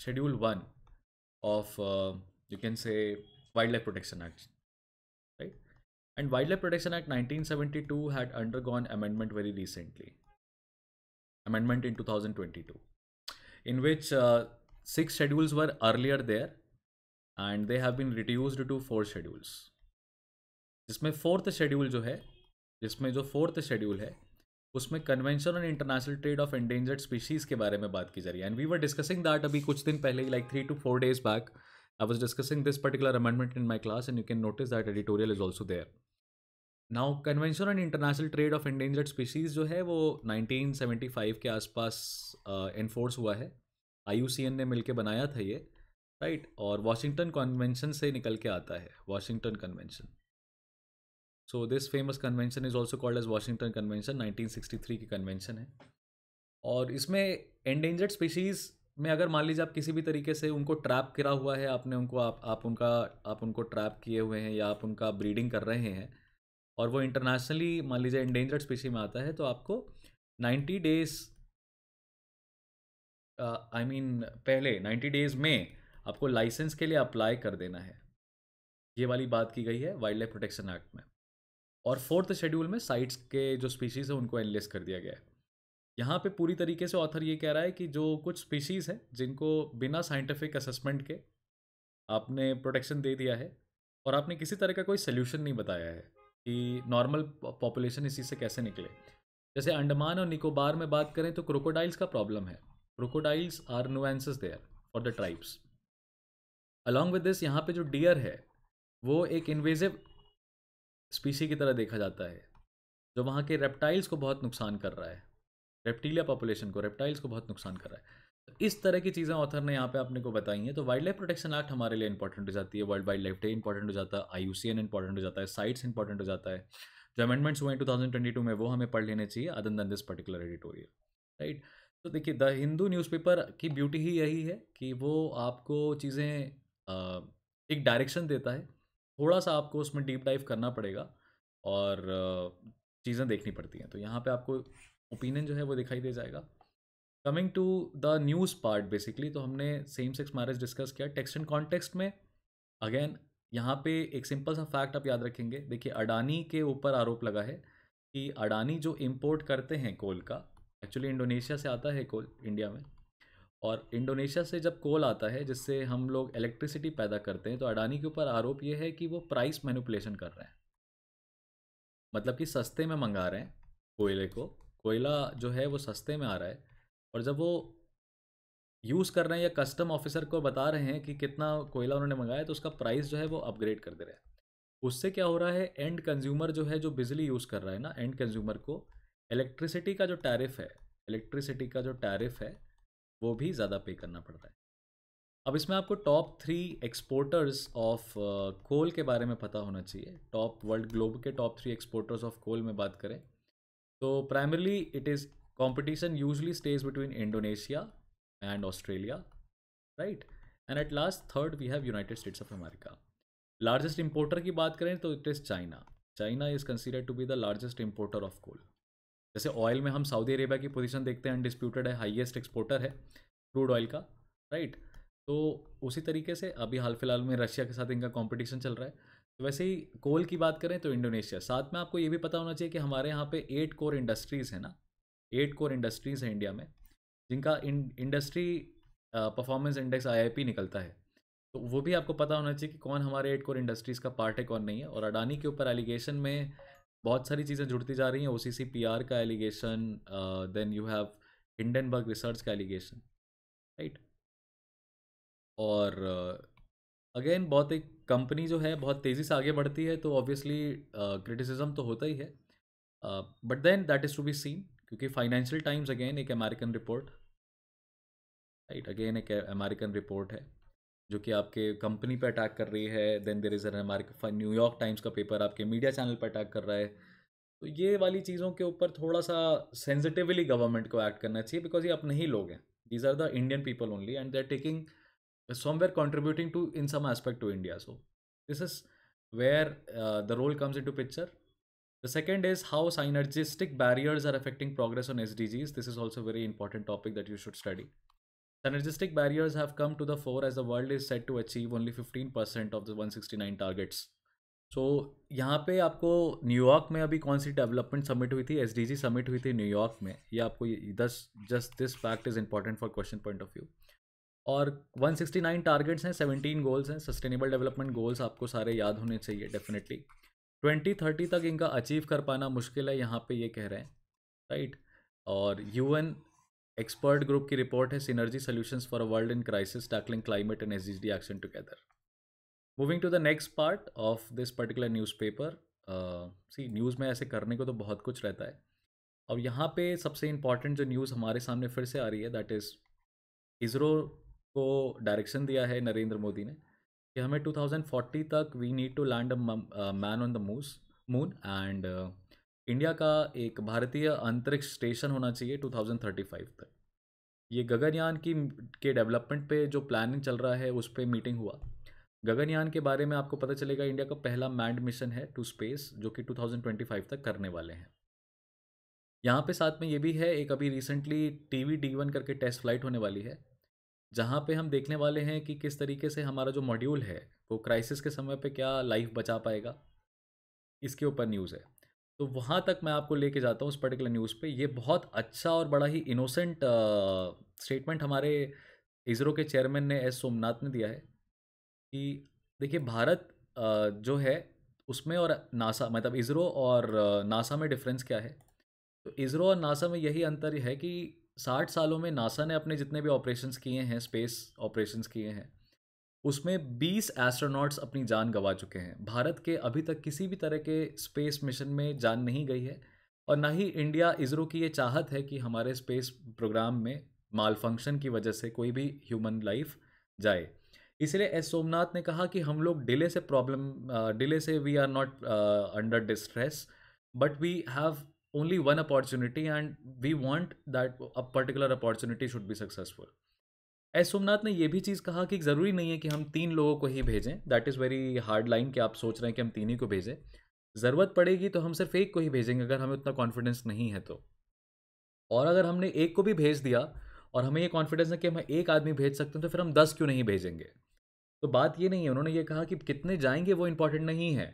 [SPEAKER 1] schedule one of you can say wild life protection act right and wild life protection act nineteen seventy two had undergone amendment very recently amendment in 2022 in which uh, six schedules were earlier there and they have been reduced to four schedules जिसमें fourth schedule जो है जिसमें जो fourth schedule है उसमें convention on international trade of endangered species के बारे में बात की जा रही है and we were discussing that अभी कुछ दिन पहले like three to four days back I was discussing this particular amendment in my class and you can notice that editorial is also there now convention on international trade of endangered species जो है वो 1975 के आसपास enforce uh, हुआ है आई ने मिल बनाया था ये राइट right? और वाशिंगटन कन्वेंशन से निकल के आता है Washington convention so this famous convention is also called as Washington convention 1963 की कन्वेंशन है और इसमें एंडेंजर्ड स्पीशीज़ में अगर मान लीजिए आप किसी भी तरीके से उनको ट्रैप करा हुआ है आपने उनको आप आप उनका आप उनको ट्रैप किए हुए हैं या आप उनका ब्रीडिंग कर रहे हैं और वो इंटरनेशनली मान लीजिए इंडेंजर्ड स्पीसी में आता है तो आपको नाइन्टी डेज आई मीन पहले नाइन्टी डेज में आपको लाइसेंस के लिए अप्लाई कर देना है ये वाली बात की गई है वाइल्ड लाइफ प्रोटेक्शन एक्ट में और फोर्थ शेड्यूल में साइट्स के जो स्पीशीज़ हैं उनको एनलिस्ट कर दिया गया है यहाँ पे पूरी तरीके से ऑथर ये कह रहा है कि जो कुछ स्पीशीज़ हैं जिनको बिना साइंटिफिक असेसमेंट के आपने प्रोटेक्शन दे दिया है और आपने किसी तरह का कोई सोल्यूशन नहीं बताया है कि नॉर्मल पॉपुलेशन इसी से कैसे निकले जैसे अंडमान और निकोबार में बात करें तो क्रोकोडाइल्स का प्रॉब्लम है crocodiles are nuisances there for the tribes along with this यहाँ पे जो डियर है वो एक इन्वेजिव स्पीसी की तरह देखा जाता है जो वहाँ के रेप्टाइल्स को बहुत नुकसान कर रहा है रेप्टीलिया पॉपुलेशन को रेप्टाइल्स को बहुत नुकसान कर रहा है इस तरह की चीज़ें ऑथर ने यहाँ पे आपने को बताई हैं तो वाइल्ड लाइफ प्रोटेक्शन एक्ट हमारे लिए इंपॉर्टेंट हो जाती है world wild life day important हो जाता है I U C N important हो जाता है साइट्स इंपॉर्टेंट हो जाता है जो अमेंडमेंट्स हुए हैं टू में वो हमें पढ़ लेने चाहिए other than this particular editorial right तो देखिए द हिंदू न्यूज़पेपर की ब्यूटी ही यही है कि वो आपको चीज़ें एक डायरेक्शन देता है थोड़ा सा आपको उसमें डीप डाइव करना पड़ेगा और चीज़ें देखनी पड़ती हैं तो यहाँ पे आपको ओपिनियन जो है वो दिखाई दे जाएगा coming to the news part basically तो हमने सेम सेक्स मैरिज डिस्कस किया टेक्स्ट एंड कॉन्टेक्स्ट में अगेन यहाँ पे एक सिंपल सा फैक्ट आप याद रखेंगे देखिए अडानी के ऊपर आरोप लगा है कि अडानी जो इम्पोर्ट करते हैं कोल का एक्चुअली इंडोनेशिया से आता है कोल इंडिया में और इंडोनेशिया से जब कोल आता है जिससे हम लोग इलेक्ट्रिसिटी पैदा करते हैं तो अडानी के ऊपर आरोप ये है कि वो प्राइस मैनिपुलेशन कर रहे हैं मतलब कि सस्ते में मंगा रहे हैं कोयले को कोयला जो है वो सस्ते में आ रहा है और जब वो यूज़ कर रहे हैं या कस्टम ऑफिसर को बता रहे हैं कि कितना कोयला उन्होंने मंगाया तो उसका प्राइस जो है वो अपग्रेड कर दे रहा है उससे क्या हो रहा है एंड कंज्यूमर जो है जो बिजली यूज़ कर रहा है ना एंड कंज्यूमर को इलेक्ट्रिसिटी का जो टैरिफ है इलेक्ट्रिसिटी का जो टैरिफ है वो भी ज़्यादा पे करना पड़ रहा है अब इसमें आपको top three exporters of coal के बारे में पता होना चाहिए टॉप वर्ल्ड ग्लोब के top three exporters of coal में बात करें तो primarily it is competition usually stays between indonesia and australia right and at last third we have united states of america largest importer की बात करें तो it is China China is consider to be the largest importer of coal जैसे oil में हम Saudi Arabia की position देखते हैं अनडिस्प्यूटेड है हाईएस्ट एक्सपोर्टर है क्रूड ऑयल का राइट तो उसी तरीके से अभी हाल फिलहाल में रशिया के साथ इनका कंपटीशन चल रहा है तो वैसे ही कोल की बात करें तो इंडोनेशिया साथ में आपको ये भी पता होना चाहिए कि हमारे यहाँ पे एट कोर इंडस्ट्रीज़ है ना एट कोर इंडस्ट्रीज़ हैं इंडिया में जिनका इंडस्ट्री परफॉर्मेंस इंडेक्स आई निकलता है तो वो भी आपको पता होना चाहिए कि कौन हमारे एट कोर इंडस्ट्रीज़ का पार्ट है कौन नहीं है और अडानी के ऊपर एलिगेशन में बहुत सारी चीज़ें जुड़ती जा रही हैं ओ सी का allegation then you have Hindenburg research का एलिगेशन राइट और अगेन uh, बहुत एक कंपनी जो है बहुत तेज़ी से आगे बढ़ती है तो ऑब्वियसली क्रिटिसिज्म uh, तो होता ही है but then that is to be seen क्योंकि फाइनेंशियल टाइम्स अगेन एक अमेरिकन रिपोर्ट राइट अगेन एक अमेरिकन रिपोर्ट है जो कि आपके कंपनी पर अटैक कर रही है then there is an American New York Times का पेपर आपके मीडिया चैनल पर अटैक कर रहा है तो ये वाली चीज़ों के ऊपर थोड़ा सा सेंसिटिवली गवर्नमेंट को एक्ट करना चाहिए बिकॉज ये अपने ही लोग हैं these are the Indian people only and they are taking somewhere contributing to in some aspect to India so this is where the role comes into picture The second is how synergistic barriers are affecting progress on SDGs. This is also a very important topic that you should study. Synergistic barriers have come to the fore as the world is set to achieve only 15% of the 169 targets. so, यहाँ पे आपको New York में अभी कौन सी development summit हुई थी S D G summit हुई थी न्यूयॉर्क में ये आपको दस just this fact is important for question point of view और 169 टारगेट्स हैं 17 गोल्स हैं सस्टेनेबल डेवलपमेंट गोल्स आपको सारे याद होने चाहिए डेफिनेटली ट्वेंटी थर्टी तक इनका अचीव कर पाना मुश्किल है यहाँ पे ये कह रहे हैं राइट और यूएन एक्सपर्ट ग्रुप की रिपोर्ट है synergy solutions for a world in crisis tackling climate and S action together moving to the next part of this particular newspaper सी न्यूज़ में ऐसे करने को तो बहुत कुछ रहता है और यहाँ पे सबसे इंपॉर्टेंट जो न्यूज़ हमारे सामने फिर से आ रही है दैट इज़ इसरो को डायरेक्शन दिया है नरेंद्र मोदी ने कि हमें 2040 तक we need to land a man on the मूस मून एंड इंडिया का एक भारतीय अंतरिक्ष स्टेशन होना चाहिए 2035 तक ये गगनयान की के डेवलपमेंट पे जो प्लानिंग चल रहा है उस पर मीटिंग हुआ गगनयान के बारे में आपको पता चलेगा इंडिया का पहला मैंड मिशन है टू स्पेस जो कि 2025 तक करने वाले हैं यहाँ पे साथ में ये भी है एक अभी recently T V D one करके टेस्ट फ्लाइट होने वाली है जहाँ पे हम देखने वाले हैं कि किस तरीके से हमारा जो मॉड्यूल है वो क्राइसिस के समय पे क्या लाइफ बचा पाएगा इसके ऊपर न्यूज़ है तो वहाँ तक मैं आपको लेके जाता हूँ उस पर्टिकुलर न्यूज़ पे ये बहुत अच्छा और बड़ा ही इनोसेंट स्टेटमेंट हमारे इसरो के चेयरमैन ने एस सोमनाथ ने दिया है कि देखिए भारत आ, जो है उसमें और नासा मतलब इसरो और नासा में डिफरेंस क्या है तो इसरो और नासा में यही अंतर है कि साठ सालों में नासा ने अपने जितने भी ऑपरेशंस किए हैं स्पेस ऑपरेशंस किए हैं उसमें 20 एस्ट्रोनॉट्स अपनी जान गंवा चुके हैं भारत के अभी तक किसी भी तरह के स्पेस मिशन में जान नहीं गई है और ना ही इंडिया इसरो की ये चाहत है कि हमारे स्पेस प्रोग्राम में माल फंक्शन की वजह से कोई भी ह्यूमन लाइफ जाए इसलिए एस सोमनाथ ने कहा कि हम लोग डिले से प्रॉब्लम डिले से we are not under distress but we have only one opportunity and we want that a particular opportunity should be successful S Somnath ने यह भी चीज़ कहा कि ज़रूरी नहीं है कि हम तीन लोगों को ही भेजें that is very hard line कि आप सोच रहे हैं कि हम तीन ही को भेजें ज़रूरत पड़ेगी तो हम सिर्फ एक को ही भेजेंगे अगर हमें उतना कॉन्फिडेंस नहीं है तो और अगर हमने एक को भी भेज दिया और हमें ये कॉन्फिडेंस है कि हम एक आदमी भेज सकते हैं तो फिर हम दस क्यों नहीं भेजेंगे तो बात ये नहीं है उन्होंने ये कहा कि कितने जाएंगे वो इम्पॉर्टेंट नहीं है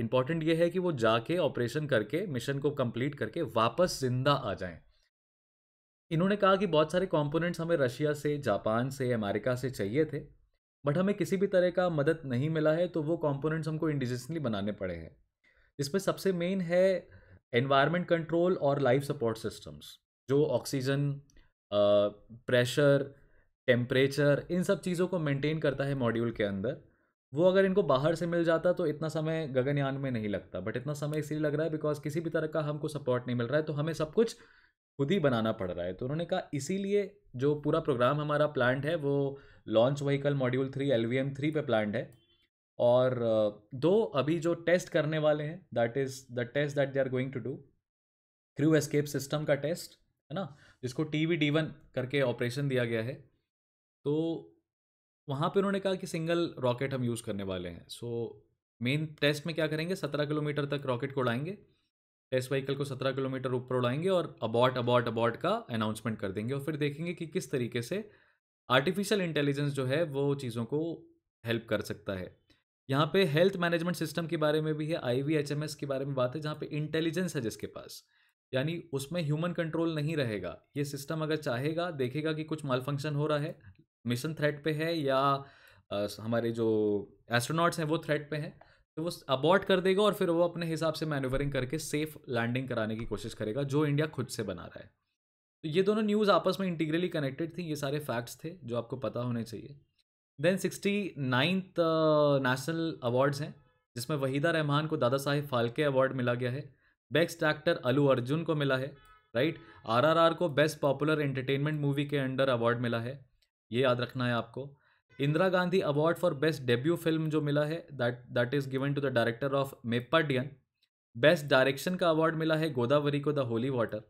[SPEAKER 1] इंपॉर्टेंट ये है कि वो जाके ऑपरेशन करके मिशन को कंप्लीट करके वापस जिंदा आ जाएं इन्होंने कहा कि बहुत सारे कंपोनेंट्स हमें रशिया से जापान से अमेरिका से चाहिए थे बट हमें किसी भी तरह का मदद नहीं मिला है तो वो कंपोनेंट्स हमको इंडिजिनली बनाने पड़े हैं जिसमें सबसे मेन है एनवायरमेंट कंट्रोल और लाइफ सपोर्ट सिस्टम्स जो ऑक्सीजन प्रेशर टेम्परेचर इन सब चीज़ों को मेंटेन करता है मॉड्यूल के अंदर वो अगर इनको बाहर से मिल जाता तो इतना समय गगनयान में नहीं लगता बट इतना समय इसलिए लग रहा है बिकॉज किसी भी तरह का हमको सपोर्ट नहीं मिल रहा है तो हमें सब कुछ खुद ही बनाना पड़ रहा है तो उन्होंने कहा इसीलिए जो पूरा प्रोग्राम हमारा प्लांट है वो launch vehicle module three L V M three पर प्लांट है और दो अभी जो टेस्ट करने वाले हैं that is the test that they are going to do crew escape system का टेस्ट है ना जिसको टी वी डी वन करके ऑपरेशन दिया गया है तो वहाँ पर उन्होंने कहा कि सिंगल रॉकेट हम यूज़ करने वाले हैं सो मेन टेस्ट में क्या करेंगे सत्रह किलोमीटर तक रॉकेट को उड़ाएंगे टेस्ट व्हीकल को सत्रह किलोमीटर ऊपर उड़ाएंगे और अबॉट अबॉट अबॉट का अनाउंसमेंट कर देंगे और फिर देखेंगे कि किस तरीके से आर्टिफिशियल इंटेलिजेंस जो है वो चीज़ों को हेल्प कर सकता है यहाँ पे हेल्थ मैनेजमेंट सिस्टम के बारे में भी है I V H M S के बारे में बात है जहाँ पे इंटेलिजेंस है जिसके पास यानी उसमें ह्यूमन कंट्रोल नहीं रहेगा ये सिस्टम अगर चाहेगा देखेगा कि कुछ माल फंक्शन हो रहा है मिशन थ्रेट पे है या आ, हमारे जो एस्ट्रोनॉट्स हैं वो थ्रेट पे हैं तो वो अबॉर्ट कर देगा और फिर वो अपने हिसाब से मैनूवरिंग करके सेफ लैंडिंग कराने की कोशिश करेगा जो इंडिया खुद से बना रहा है तो ये दोनों न्यूज़ आपस में इंटीग्रली कनेक्टेड थी ये सारे फैक्ट्स थे जो आपको पता होने चाहिए then sixty ninth national awards हैं जिसमें वहीदा रहमान को दादा साहेब फाल्के अवार्ड मिला गया है बेस्ट एक्टर अलू अर्जुन को मिला है राइट आरआरआर को बेस्ट पॉपुलर एंटरटेनमेंट मूवी के अंडर अवार्ड मिला है ये याद रखना है आपको Indira Gandhi award for best debut film जो मिला है that that is given to the director of Meppadiyan best direction का अवार्ड मिला है गोदावरी को the holy water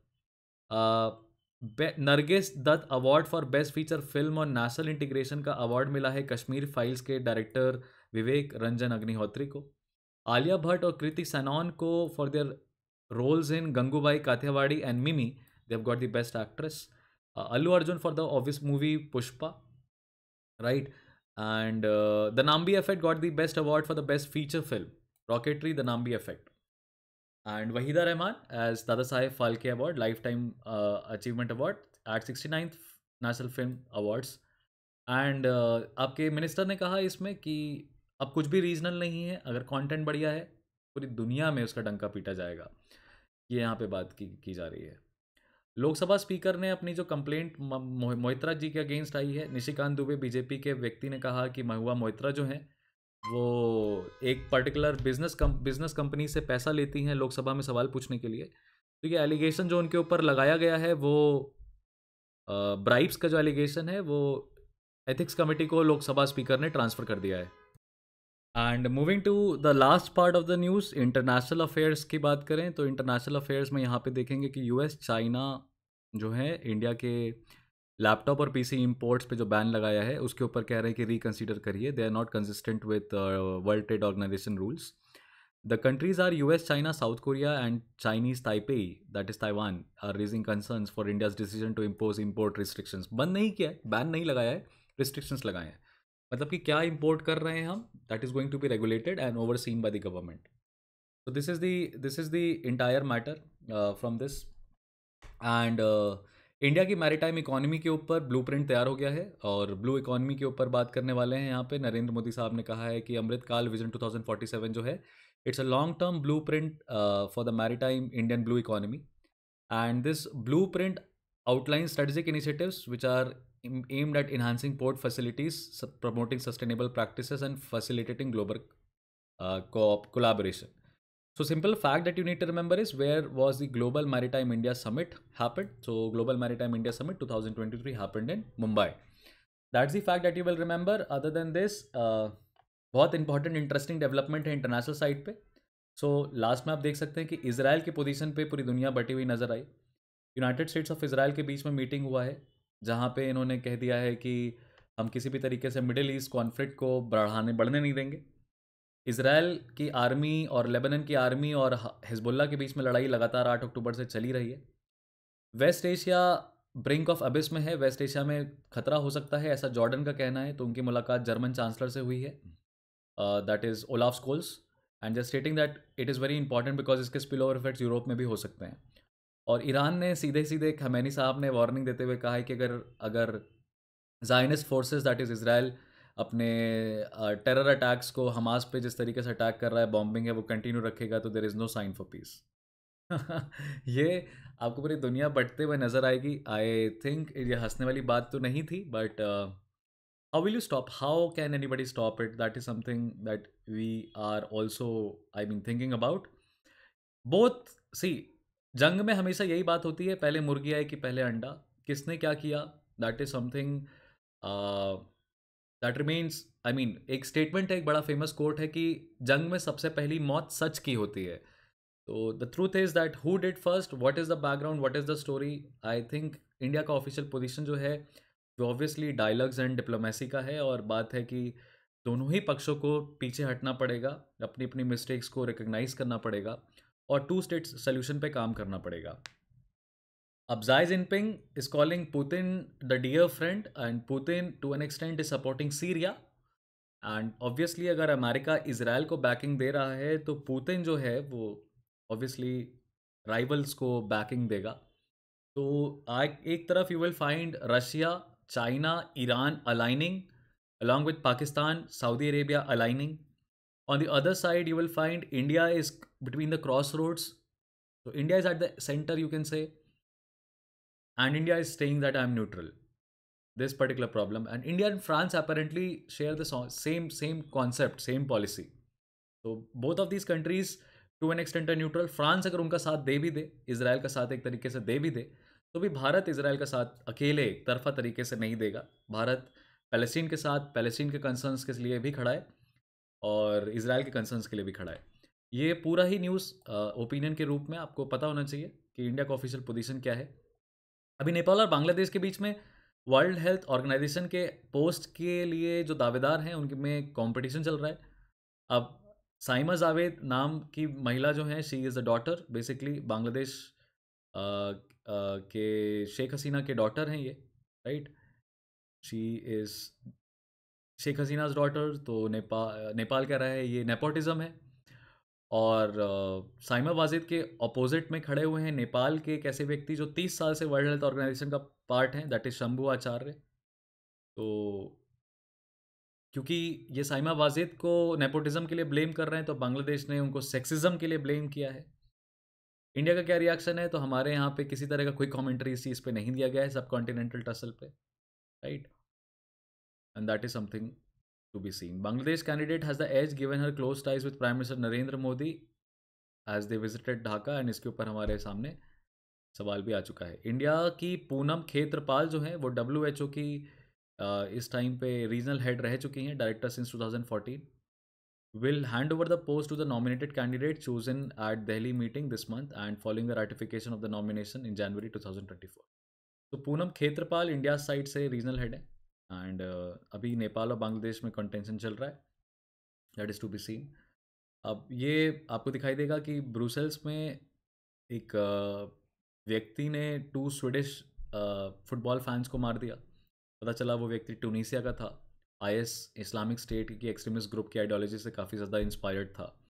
[SPEAKER 1] Nargis Dutt award for best feature film और नेशनल इंटीग्रेशन का अवार्ड मिला है कश्मीर फाइल्स के डायरेक्टर विवेक रंजन अग्निहोत्री को आलिया भट्ट और कृति सनॉन को for their roles in Gangubai Kathiawadi and Mimi they've got the best actress Allu Arjun for the obvious movie Pushpa right and the Nambi effect got the best award for the best feature film rocketry the Nambi effect and Waheeda Rehman as Dada Saheb Phalke award lifetime achievement award at sixty ninth national film awards and आपके minister ने कहा इसमें कि अब कुछ भी regional नहीं है अगर कॉन्टेंट बढ़िया है पूरी दुनिया में उसका डंका पीटा जाएगा ये यहाँ पे बात की, की जा रही है लोकसभा स्पीकर ने अपनी जो कंप्लेंट मोहित्रा जी के अगेंस्ट आई है निशिकांत दुबे बीजेपी के व्यक्ति ने कहा कि महुआ मोहित्रा जो हैं वो एक particular business cum, business company से पैसा लेती हैं लोकसभा में सवाल पूछने के लिए तो ये एलिगेशन जो उनके ऊपर लगाया गया है वो ब्राइब्स का जो एलिगेशन है वो एथिक्स कमेटी को लोकसभा स्पीकर ने ट्रांसफ़र कर दिया है and moving to the last part of the news international affairs की बात करें तो इंटरनेशनल अफेयर्स में यहाँ पे देखेंगे कि यूएस चाइना जो है इंडिया के लैपटॉप और पीसी इंपोर्ट्स पे जो बैन लगाया है उसके ऊपर कह रहे हैं कि रिकंसीडर करिए they are not consistent with world trade organisation rules the countries are as China South Korea and Chinese Taipei that is Taiwan are raising concern for India's decision to impose import restrictions बंद नहीं किया है ban नहीं लगाया है restrictions लगाए हैं मतलब कि क्या इम्पोर्ट कर रहे हैं हम that is going to be regulated and overseen by the government तो this is the this is the entire matter from this end India की मैरिटाइम इकोनॉमी के ऊपर प्रिंट तैयार हो गया है और ब्लू इकोनॉमी के ऊपर बात करने वाले हैं यहाँ पे नरेंद्र मोदी साहब ने कहा है कि अमृतकाल विजन 2047 जो है it's a long term blueprint for the maritime Indian blue economy and this blueprint outline strategic initiatives which are aimed at enhancing port facilities, promoting sustainable practices, and facilitating global uh, co-op collaboration. So simple fact that you need to remember is where was the Global Maritime India Summit happened. So Global Maritime India Summit 2023 happened in Mumbai. That's the fact that you will remember. Other than this, uh, important, interesting development development है international side पे so, last में आप देख सकते हैं कि Israel की position पे पूरी दुनिया बटी हुई नजर आई United States of Israel के बीच में meeting हुआ है जहाँ पे इन्होंने कह दिया है कि हम किसी भी तरीके से मिडिल ईस्ट कॉन्फ्लिक्ट को बढ़ाने बढ़ने नहीं देंगे इसराइल की आर्मी और लेबनन की आर्मी और हिजबुल्ला के बीच में लड़ाई लगातार आठ अक्टूबर से चली रही है west Asia brink of abyss में है वेस्ट एशिया में खतरा हो सकता है ऐसा जॉर्डन का कहना है तो उनकी मुलाकात जर्मन चांसलर से हुई है that is Olaf Scholz and just stating that it is very important because इसके स्पिल ओवर इफेक्ट्स यूरोप में भी हो सकते हैं और ईरान ने सीधे सीधे खमैनी साहब ने वार्निंग देते हुए कहा है कि अगर अगर Zionist forces that is Israel अपने टेरर अटैक्स को हमास पे जिस तरीके से अटैक कर रहा है बॉम्बिंग है वो कंटिन्यू रखेगा तो there is no sign for peace ये आपको पूरी दुनिया बटते हुए नज़र आएगी आई थिंक ये हंसने वाली बात तो नहीं थी but how will you stop how can anybody stop it that is something that we are also I mean thinking about both see जंग में हमेशा यही बात होती है पहले मुर्गी आई कि पहले अंडा किसने क्या किया that is something that remains I mean एक स्टेटमेंट है एक बड़ा फेमस कोर्ट है कि जंग में सबसे पहली मौत सच की होती है तो the truth is that who did first what is the background what is the story I think India का ऑफिशियल पोजिशन जो है वो ऑब्वियसली डायलॉग्स एंड डिप्लोमेसी का है और बात है कि दोनों ही पक्षों को पीछे हटना पड़ेगा अपनी अपनी मिस्टेक्स को रिकग्नाइज करना पड़ेगा और टू स्टेट सोल्यूशन पे काम करना पड़ेगा अब Xi Jinping is calling Putin the dear friend and Putin to an extent is supporting Syria and obviously अगर अमेरिका इसराइल को बैकिंग दे रहा है तो पुतिन जो है वो ऑब्वियसली राइवल्स को बैकिंग देगा तो एक तरफ you will find Russia China Iran aligning along with Pakistan Saudi Arabia aligning on the other side you will find india is between the crossroads so india is at the center you can say and india is saying that i am neutral this particular problem and india and france apparently share the same same concept same policy so both of these countries to an extent are neutral france agar unka saath de bhi de israel ka saath ek tarike se de bhi de to bhi bharat israel ka saath akele ek tarfa tarike se nahi dega bharat palestine ke saath palestine ke concerns ke liye bhi khada hai और Israel के concerns के लिए भी खड़ा है ये पूरा ही news opinion के रूप में आपको पता होना चाहिए कि इंडिया का ऑफिशियल पोजीशन क्या है अभी नेपाल और बांग्लादेश के बीच में वर्ल्ड हेल्थ ऑर्गेनाइजेशन के पोस्ट के लिए जो दावेदार हैं उनके में कंपटीशन चल रहा है अब साइमा जावेद नाम की महिला जो है she is a daughter basically Bangladesh के शेख हसीना के डॉटर हैं ये right she is Sheikh Hasina's daughter तो नेपाल नेपाल कह रहा है ये नेपोटिज़म है और साइमा वाजिद के अपोजिट में खड़े हुए हैं नेपाल के एक ऐसे व्यक्ति जो तीस साल से वर्ल्ड हेल्थ ऑर्गेनाइजेशन का पार्ट हैं दैट इज़ शंभू आचार्य तो क्योंकि ये साइमा वाजिद को नेपोटिज़म के लिए ब्लेम कर रहे हैं तो बांग्लादेश ने उनको सेक्सिज्म के लिए ब्लेम किया है इंडिया का क्या रिएक्शन है तो हमारे यहाँ पे किसी तरह का कोई कमेंट्री इस चीज़ पर नहीं दिया गया है सब कॉन्टिनेंटल टसल पे right and that is something to be seen. Bangladesh candidate has the edge given her close ties with Prime Minister Narendra Modi as they visited Dhaka and इसके ऊपर हमारे सामने सवाल भी आ चुका है इंडिया की पूनम खेत्रपाल जो है वो डब्ल्यू की इस टाइम पे रीजनल हेड रह चुकी हैं director since 2014 will hand over the post to the nominated candidate chosen at Delhi meeting this month and following the ratification of the nomination in January 2024. तो पूनम खेत्रपाल इंडिया साइड से regional head है and uh, अभी नेपाल और बांग्लादेश में contention चल रहा है that is to be seen अब ये आपको दिखाई देगा कि ब्रूसेल्स में एक uh, व्यक्ति ने टू स्वीडिश फुटबॉल फैंस को मार दिया पता चला वो व्यक्ति टूनीसिया का था आईएस इस्लामिक स्टेट की एक्सट्रीमिस्ट ग्रुप की आइडियोलॉजी से काफ़ी ज़्यादा इंस्पायर्ड था